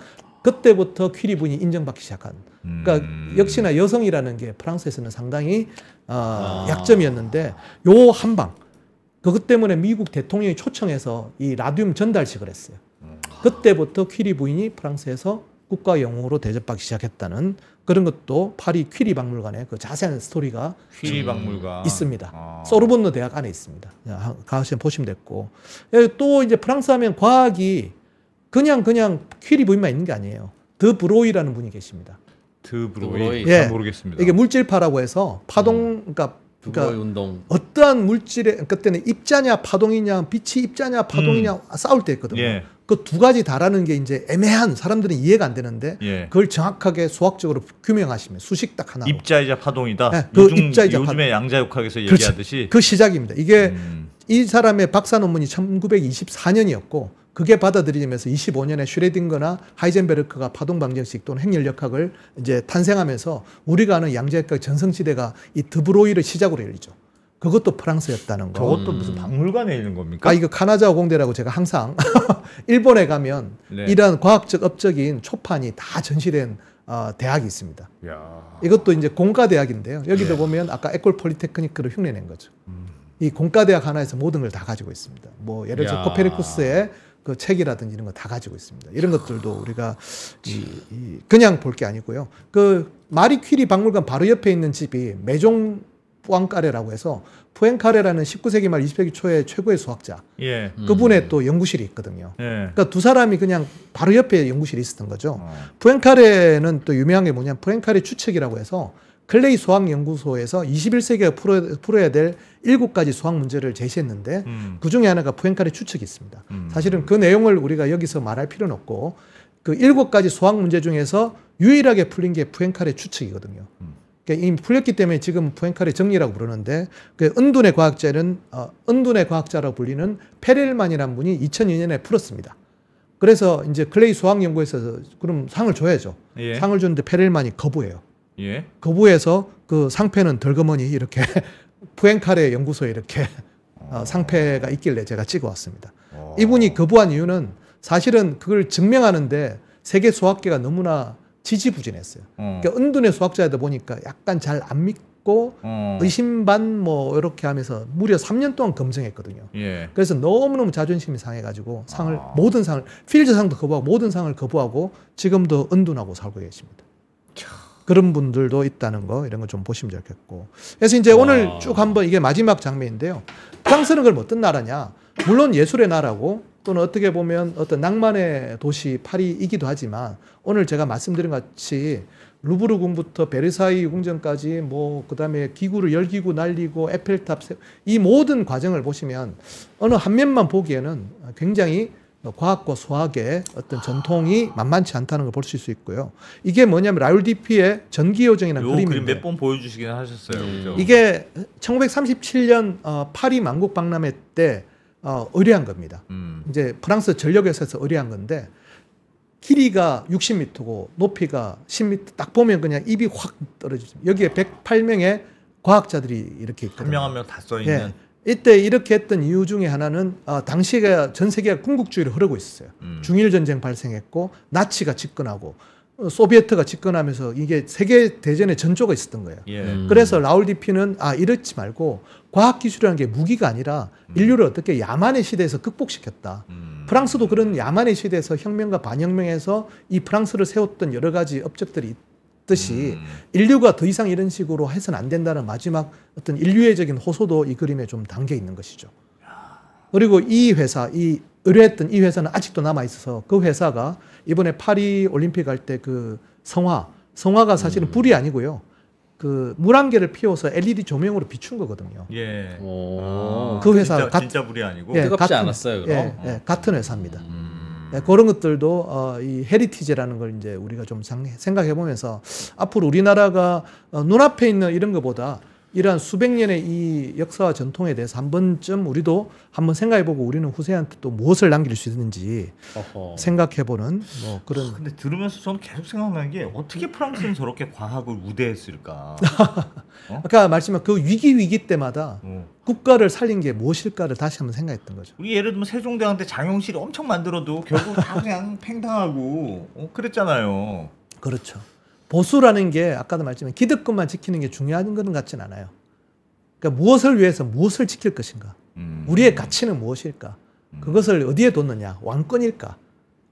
그때부터 퀴리분이 인정받기 시작한. 그러니까 음. 역시나 여성이라는 게 프랑스에서는 상당히 어, 아. 약점이었는데 요한 방. 그것 때문에 미국 대통령이 초청해서 이 라듐 전달식을 했어요. 음. 그때부터 퀴리 부인이 프랑스에서 국가 영웅으로 대접받기 시작했다는 그런 것도 파리 퀴리 박물관에 그 자세한 스토리가 퀴리 음, 박물관 있습니다. 아. 소르본느 대학 안에 있습니다. 가시면 보시면 됐고 예, 또 이제 프랑스 하면 과학이 그냥 그냥 퀴리 부인만 있는 게 아니에요. 드 브로이라는 분이 계십니다. 드 브로이 예. 잘 모르겠습니다. 이게 물질파라고 해서 파동 음. 그러니까 그러니까 운동. 어떠한 물질에 그때는 입자냐 파동이냐 빛이 입자냐 파동이냐 음. 싸울 때 했거든요. 예. 그두 가지 다라는 게 이제 애매한 사람들은 이해가 안 되는데 예. 그걸 정확하게 수학적으로 규명하시면 수식 딱 하나. 입자이자 파동이다. 네, 그 요즘, 입자이자 요즘에 파동. 양자역학에서 얘기하듯이 그 시작입니다. 이게 음. 이 사람의 박사 논문이 1924년이었고 그게 받아들이면서 25년에 슈레딩거나 하이젠베르크가 파동 방정식 또는 핵렬역학을 이제 탄생하면서 우리가 아는 양자역학 전성시대가 이 드브로이를 시작으로 열리죠. 그것도 프랑스였다는 거. 저것도 무슨 음. 박물관에 있는 겁니까? 아 이거 카나자와 공대라고 제가 항상 일본에 가면 네. 이런 과학적 업적인 초판이 다 전시된 어, 대학이 있습니다. 야. 이것도 이제 공과 대학인데요. 여기도 네. 보면 아까 에콜 폴리테크니크를 흉내낸 거죠. 음. 이 공과대학 하나에서 모든 걸 다 가지고 있습니다. 뭐 예를 들어 코페르쿠스의 그 책이라든지 이런 거 다 가지고 있습니다. 이런 것들도 우리가 이, 이 그냥 볼 게 아니고요. 그 마리 퀴리 박물관 바로 옆에 있는 집이 메종 뿌앙카레라고 해서 푸엔카레라는 19세기 말 20세기 초에 최고의 수학자 예. 그분의 음. 또 연구실이 있거든요. 예. 그러니까 두 사람이 그냥 바로 옆에 연구실이 있었던 거죠. 어. 푸엔카레는 또 유명한 게 뭐냐면 푸엔카레 추측이라고 해서 클레이 수학 연구소에서 2 1세기에 풀어, 야될 7가지 수학 문제를 제시했는데 음. 그 중에 하나가 푸엔카르 추측이 있습니다. 음. 사실은 그 내용을 우리가 여기서 말할 필요는 없고 그 7가지 수학 문제 중에서 유일하게 풀린 게 푸엔카르 추측이거든요. 음. 그러니까 이미 풀렸기 때문에 지금 푸엔카르 정리라고 부르는데 그 은둔의 과학자는 어, 은둔의 과학자라고 불리는 페릴만이라는 분이 2002년에 풀었습니다. 그래서 이제 클레이 수학 연구에서 그럼 상을 줘야죠. 예. 상을 줬는데페릴만이 거부해요. 예. 거부해서 그 상패는 덜그머니 이렇게 푸엔카레 연구소에 이렇게 어. 어, 상패가 있길래 제가 찍어왔습니다. 오. 어. 이분이 거부한 이유는 사실은 그걸 증명하는데 세계 수학계가 너무나 지지부진했어요. 음. 그러니까 은둔의 수학자이다 보니까 약간 잘 안 믿고 음. 의심반 뭐 이렇게 하면서 무려 3년 동안 검증했거든요. 예. 그래서 너무너무 자존심이 상해가지고 상을 아. 모든 상을 필즈상도 거부하고 모든 상을 거부하고 지금도 은둔하고 살고 계십니다. 그런 분들도 있다는 거 이런 거 좀 보시면 좋겠고. 그래서 이제 와. 오늘 쭉 한번 이게 마지막 장면인데요. 프랑스는 그럼 어떤 나라냐? 물론 예술의 나라고 또는 어떻게 보면 어떤 낭만의 도시 파리이기도 하지만 오늘 제가 말씀드린 것 같이 루브르 궁부터 베르사이 궁전까지 뭐 그다음에 기구를 열기구 날리고 에펠탑 세... 이 모든 과정을 보시면 어느 한 면만 보기에는 굉장히 어, 과학과 수학의 어떤 전통이 만만치 않다는 걸 볼 수 있고요. 이게 뭐냐면 라울 디피의 전기요정이라는 그림인데 그림 몇 번 보여주시긴 하셨어요. 그렇죠? 이게 1937년 어, 파리 만국 박람회 때 어, 의뢰한 겁니다. 음. 이제 프랑스 전력회사에서 의뢰한 건데 길이가 60m고 높이가 10m 딱 보면 그냥 입이 확 떨어지죠. 여기에 108명의 과학자들이 이렇게 있거든요. 한명 한 명 다 써 있는. 네. 이때 이렇게 했던 이유 중에 하나는 어, 아, 당시에 전 세계가 군국주의로 흐르고 있었어요. 음. 중일 전쟁 발생했고 나치가 집권하고 어, 소비에트가 집권하면서 이게 세계 대전의 전조가 있었던 거예요. 예. 음. 그래서 라울 디피는 아 이렇지 말고 과학 기술이라는 게 무기가 아니라 음. 인류를 어떻게 야만의 시대에서 극복시켰다. 음. 프랑스도 그런 야만의 시대에서 혁명과 반혁명에서 이 프랑스를 세웠던 여러 가지 업적들이 있다. 뜻이 음. 인류가 더 이상 이런 식으로 해서는 안 된다는 마지막 어떤 인류애적인 호소도 이 그림에 좀 담겨 있는 것이죠. 그리고 이 회사, 이 의뢰했던 이 회사는 아직도 남아 있어서 그 회사가 이번에 파리 올림픽 할 때 그 성화, 성화가 사실은 음. 불이 아니고요. 그 물안개를 피워서 LED 조명으로 비춘 거거든요. 예. 오. 아, 그 회사 진짜, 가, 진짜 불이 아니고 예, 뜨겁지 같은, 않았어요. 그럼 예, 예, 같은 회사입니다. 음. 네, 그런 것들도 어, 이 헤리티지라는 걸 이제 우리가 좀 생각해 보면서 앞으로 우리나라가 어, 눈앞에 있는 이런 것보다 이러한 수백 년의 이 역사와 전통에 대해서 한 번쯤 우리도 한번 생각해보고 우리는 후세한테 또 무엇을 남길 수 있는지 어허. 생각해보는 뭐 그런. 아, 근데 들으면서 저는 계속 생각나는 게 어떻게 프랑스는 저렇게 과학을 우대했을까. 어? 아까 말씀한 그 위기 위기 때마다 어. 국가를 살린 게 무엇일까를 다시 한번 생각했던 거죠. 우리 예를 들면 세종대왕 때 장용실이 엄청 만들어도 결국 다 그냥 팽당하고 어, 그랬잖아요. 그렇죠. 보수라는 게 아까도 말했지만 기득권만 지키는 게 중요한 것 같진 않아요. 그러니까 무엇을 위해서 무엇을 지킬 것인가? 음. 우리의 가치는 무엇일까? 음. 그것을 어디에 뒀느냐? 왕권일까?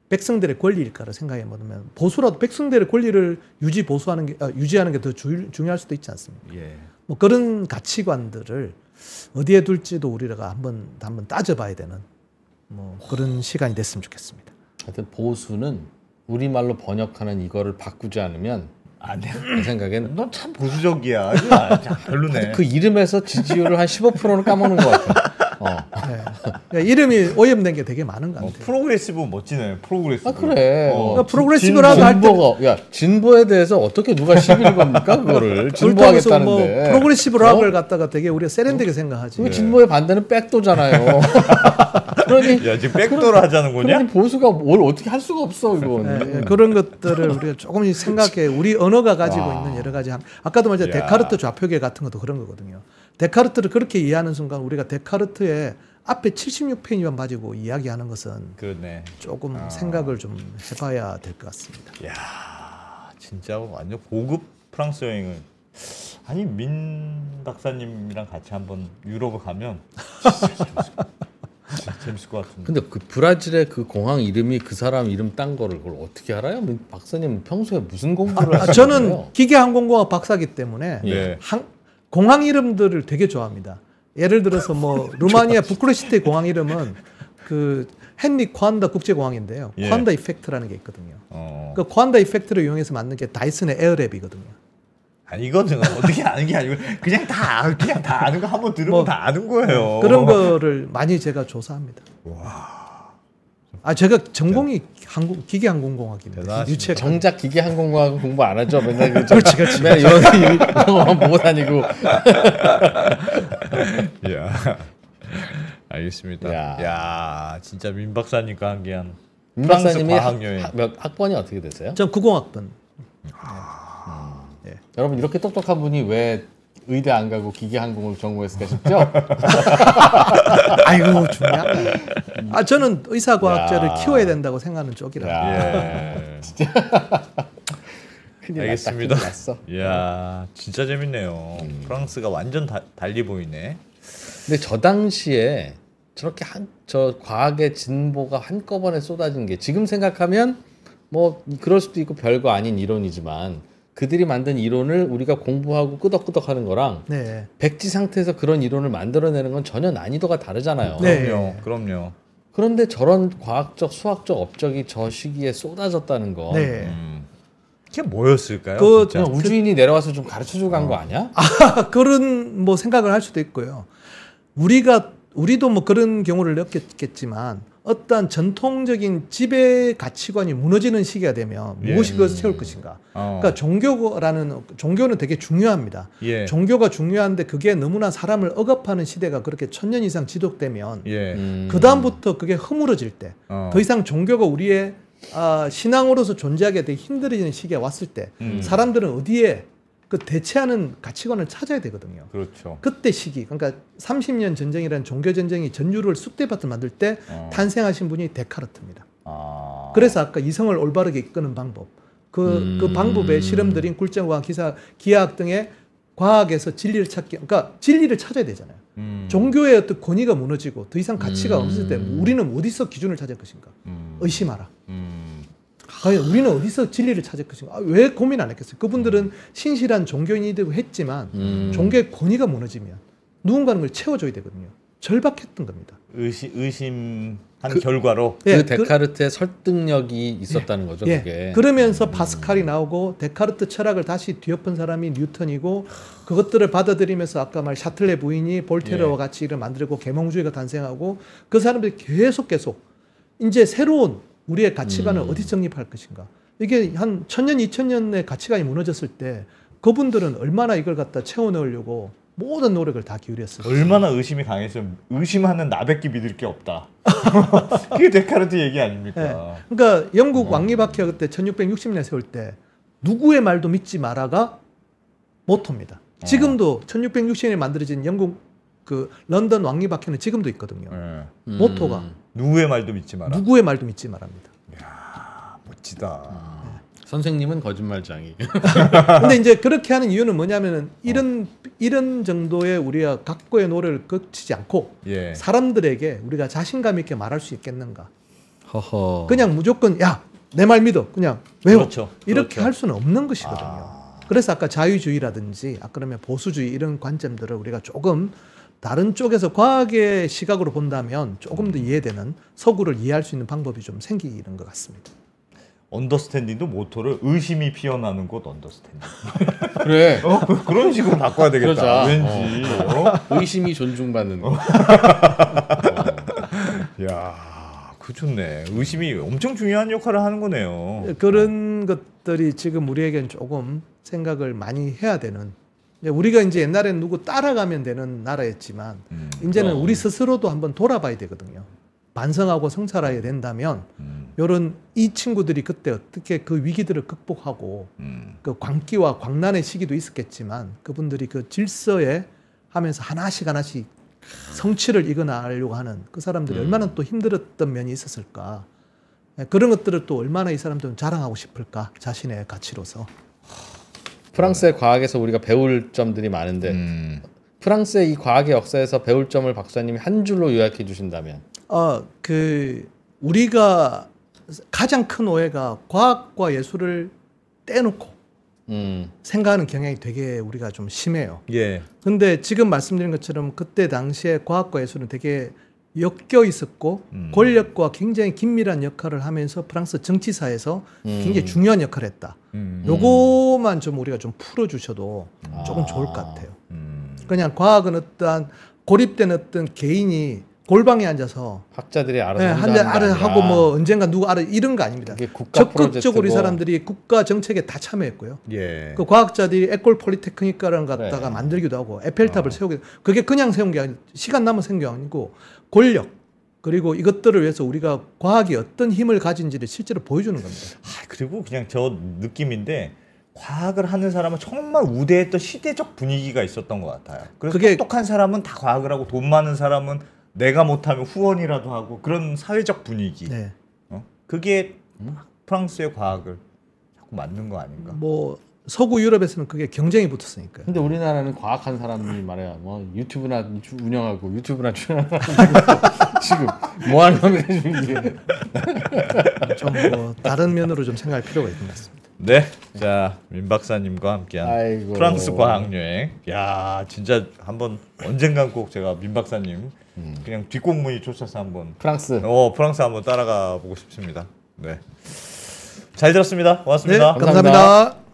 백성들의 권리일까를 생각해 보면 보수라도 백성들의 권리를 유지 보수하는 게 아, 유지하는 게 더 중요할 수도 있지 않습니까? 예. 뭐 그런 가치관들을 어디에 둘지도 우리가 한번 한번 따져봐야 되는 뭐 그런 시간이 됐으면 좋겠습니다. 하여튼 보수는 우리말로 번역하는 이거를 바꾸지 않으면 안 돼. 내 생각엔 넌참 보수적이야. 아, 별로네. 그 이름에서 지지율을 한 15%는 까먹는 것 같아. 어. 네. 이름이 오염된 게 되게 많은 것같아 어, 프로그레시브 멋지네. 프로그레시브. 아 그래. 어. 어. 그러니까 프로그레시브라고 할 때. 야 진보에 대해서 어떻게 누가 시비를 겁니까 그거를 뭐 진보하겠다는데. 뭐 프로그레시브락을 어? 갖다가 되게 우리가 세련되게 어? 생각하지. 진보의 반대는 백도잖아요. 그러니 야 지금 백도로 하자는 거냐? 그러니 보수가 뭘 어떻게 할 수가 없어 이거. 네, 네, 그런 것들을 우리가 조금 생각해 우리 언어가 가지고 와. 있는 여러 가지 한, 아까도 말했죠 데카르트 좌표계 같은 것도 그런 거거든요. 데카르트를 그렇게 이해하는 순간 우리가 데카르트의 앞에 76페이지만 가지고 이야기하는 것은 그렇네. 조금 아. 생각을 좀 해봐야 될 것 같습니다. 야 진짜 완전 고급 프랑스 여행을 아니 민 박사님이랑 같이 한번 유럽을 가면 재밌을 것 같은데. 근데 그 브라질의 그 공항 이름이 그 사람 이름 딴 거를 그걸 어떻게 알아요? 뭐 박사님 평소에 무슨 공부를 아, 하시는 아, 저는 기계항공공학 박사기 때문에 예. 항, 공항 이름들을 되게 좋아합니다. 예를 들어서 뭐 루마니아 부쿠레시티 공항 이름은 그 헨리 코안다 국제공항인데요. 예. 코안다 이펙트라는 게 있거든요. 어. 그 코안다 이펙트를 이용해서 만든 게 다이슨의 에어랩이거든요. 아니 이거는 어떻게 아는 게 아니고 그냥 다 그냥 다 아는 거 한번 들으면 뭐, 다 아는 거예요. 그런 거를 많이 제가 조사합니다. 와. 아 제가 전공이 항공 기계 항공공학입니다. 유체 정작 기계 항공공학 공부 안 하죠. 맨날 그 그렇지 그렇지. 맨날 이런 이런 보고 다니고. 야 알겠습니다. 야, 야 진짜 민 박사님과 함께한 민 박사님이 학, 학, 학번이 어떻게 되세요? 전 90학번. 아. 여러분 이렇게 똑똑한 분이 왜 의대 안 가고 기계항공을 전공했을까 싶죠? 아이고 중요아 저는 의사과학자를 야. 키워야 된다고 생각하는 쪽이라. 예. 진짜. 알겠습니다. 이야 진짜 재밌네요. 음. 프랑스가 완전 다, 달리 보이네. 근데 저 당시에 저렇게 한저 과학의 진보가 한꺼번에 쏟아진 게 지금 생각하면 뭐 그럴 수도 있고 별거 아닌 이론이지만 그들이 만든 이론을 우리가 공부하고 끄덕끄덕 하는 거랑 네. 백지 상태에서 그런 이론을 만들어내는 건 전혀 난이도가 다르잖아요. 네. 그럼요. 그럼요. 그런데 저런 과학적, 수학적 업적이 저 시기에 쏟아졌다는 거. 네. 음. 그게 뭐였을까요? 그, 진짜? 뭐 우주인이 내려와서 좀 가르쳐 주고 간거 어. 아니야? 아, 그런 뭐 생각을 할 수도 있고요. 우리가 우리도 뭐 그런 경우를 겪겠지만 어떤 전통적인 지배 가치관이 무너지는 시기가 되면 예. 무엇이 예. 그것을 채울 음. 것인가. 어. 그러니까 종교라는 종교는 되게 중요합니다. 예. 종교가 중요한데 그게 너무나 사람을 억압하는 시대가 그렇게 천년 이상 지속되면 예. 음. 그 다음부터 그게 허물어질 때더 어. 이상 종교가 우리의 아, 신앙으로서 존재하게 되게 힘들어지는 시기가 왔을 때 음. 사람들은 어디에 그 대체하는 가치관을 찾아야 되거든요. 그렇죠. 그때 시기, 그러니까 30년 전쟁이라는 종교 전쟁이 전율을 쑥대밭을 만들 때 어. 탄생하신 분이 데카르트입니다. 아. 그래서 아까 이성을 올바르게 이끄는 방법, 그, 그 음. 그 방법의 실험들인 굴전과 기사, 기하학 등의 과학에서 진리를 찾기, 그러니까 진리를 찾아야 되잖아요. 음. 종교의 어떤 권위가 무너지고 더 이상 가치가 음. 없을 때 우리는 어디서 기준을 찾을 것인가 음. 의심하라. 음. 과연 우리는 어디서 진리를 찾을 것인가? 아, 왜 고민 안 했겠어요? 그분들은 신실한 종교인이 되고 했지만 음. 종교의 권위가 무너지면 누군가는 걸 채워줘야 되거든요. 절박했던 겁니다. 의심, 의심한 그, 결과로 예, 그, 그 데카르트의 그, 설득력이 예, 있었다는 예, 거죠. 예. 그게 그러면서 바스칼이 음. 나오고 데카르트 철학을 다시 뒤엎은 사람이 뉴턴이고 그것들을 받아들이면서 아까 말 샤틀레 부인이 볼테르와 예. 같이 이를 만들고 계몽주의가 탄생하고 그 사람들이 계속 계속 이제 새로운 우리의 가치관을 음. 어디 정립할 것인가. 이게 한 천년, 이천년의 가치관이 무너졌을 때 그분들은 얼마나 이걸 갖다 채워 넣으려고 모든 노력을 다 기울였어요. 얼마나 의심이 강했으면 의심하는 나밖에 믿을 게 없다. 그게 데카르트 얘기 아닙니까? 네. 그러니까 영국 어. 왕립학회 그때 1660년 세울 때 누구의 말도 믿지 마라가 모토입니다. 아. 지금도 1660년에 만들어진 영국 그 런던 왕립학회는 지금도 있거든요. 네. 음. 모토가 누구의 말도 믿지 마라. 누구의 말도 믿지 말합니다. 야 멋지다. 음. 선생님은 거짓말장이. 근데 이제 그렇게 하는 이유는 뭐냐면은 이런 어. 이런 정도의 우리가 각고의 노래를 거치지 않고 예. 사람들에게 우리가 자신감 있게 말할 수 있겠는가. 허허. 그냥 무조건 야내 말 믿어 그냥 왜요 그렇죠. 그렇죠. 이렇게 그렇죠. 할 수는 없는 것이거든요. 아. 그래서 아까 자유주의라든지 아까 그러면 보수주의 이런 관점들을 우리가 조금 다른 쪽에서 과학의 시각으로 본다면 조금 더 이해되는 서구를 이해할 수 있는 방법이 좀 생기는 것 같습니다. 언더스탠딩도 모토를 의심이 피어나는 곳 언더스탠딩. 그래. 어? 그, 그런 식으로 바꿔야 되겠다. 왠지. 어. 어. 의심이 존중받는 곳. 어. 야, 그 좋네. 의심이 엄청 중요한 역할을 하는 거네요. 네, 그런 것들이 지금 우리에겐 조금 생각을 많이 해야 되는 예, 우리가 이제 옛날에는 누구 따라가면 되는 나라였지만 음, 이제는 그 우리 스스로도 한번 돌아봐야 되거든요. 반성하고 성찰해야 된다면 음. 이런 이 친구들이 그때 어떻게 그 위기들을 극복하고 음. 그 광기와 광란의 시기도 있었겠지만 그분들이 그 질서에 하면서 하나씩 하나씩 성취를 이겨나려고 가 하는 그 사람들이 음. 얼마나 또 힘들었던 면이 있었을까 예, 그런 것들을 또 얼마나 이 사람들은 자랑하고 싶을까 자신의 가치로서 프랑스의 과학에서 우리가 배울 점들이 많은데 음. 프랑스의 이 과학의 역사에서 배울 점을 박사님이 한 줄로 요약해 주신다면? 어그 우리가 가장 큰 오해가 과학과 예술을 떼놓고 음. 생각하는 경향이 되게 우리가 좀 심해요. 예. 근데 지금 말씀드린 것처럼 그때 당시에 과학과 예술은 되게 엮여 있었고 음. 권력과 굉장히 긴밀한 역할을 하면서 프랑스 정치사에서 음. 굉장히 중요한 역할을 했다. 음. 음. 요거만 좀 우리가 좀 풀어주셔도 아. 조금 아. 좋을 것 같아요. 음. 그냥 과학은 어떠한 고립된 어떤 개인이 골방에 앉아서 학자들이 알아서 네, 한자 알아 하고 뭐 언젠가 누가 알아 이런 거 아닙니다. 적극적으로 프로이 사람들이 국가 정책에 다 참여했고요. 예. 그 과학자들이 에콜 폴리테크니카라는 네. 갖다가 네. 만들기도 하고 에펠탑을 어. 세우기도 그게 그냥 세운 게 아니고 시간 남은 생겨 아니고 권력 그리고 이것들을 위해서 우리가 과학이 어떤 힘을 가진지를 실제로 보여주는 겁니다. 아, 그리고 그냥 저 느낌인데 과학을 하는 사람은 정말 우대했던 시대적 분위기가 있었던 것 같아요. 그래서 그게... 똑똑한 사람은 다 과학을 하고 돈 많은 사람은 내가 못하면 후원이라도 하고 그런 사회적 분위기. 네. 어? 그게 프랑스의 과학을 자꾸 만든 거 아닌가? 뭐 서구 유럽에서는 그게 경쟁이 붙었으니까. 근데 우리나라는 과학한 사람이 말이야 뭐 유튜브나 운영하고 유튜브나 출 지금 뭐 하는 건데 좀뭐 다른 면으로 좀 생각할 필요가 있는 것 같습니다. 네, 자민 박사님과 함께한 아이고. 프랑스 과학 여행. 야 진짜 한번 언젠간 꼭 제가 민 박사님 음. 그냥 뒷공무이 쫓아서 한번 프랑스. 어 프랑스 한번 따라가 보고 싶습니다. 네. 잘 들었습니다. 고맙습니다. 네, 감사합니다. 감사합니다.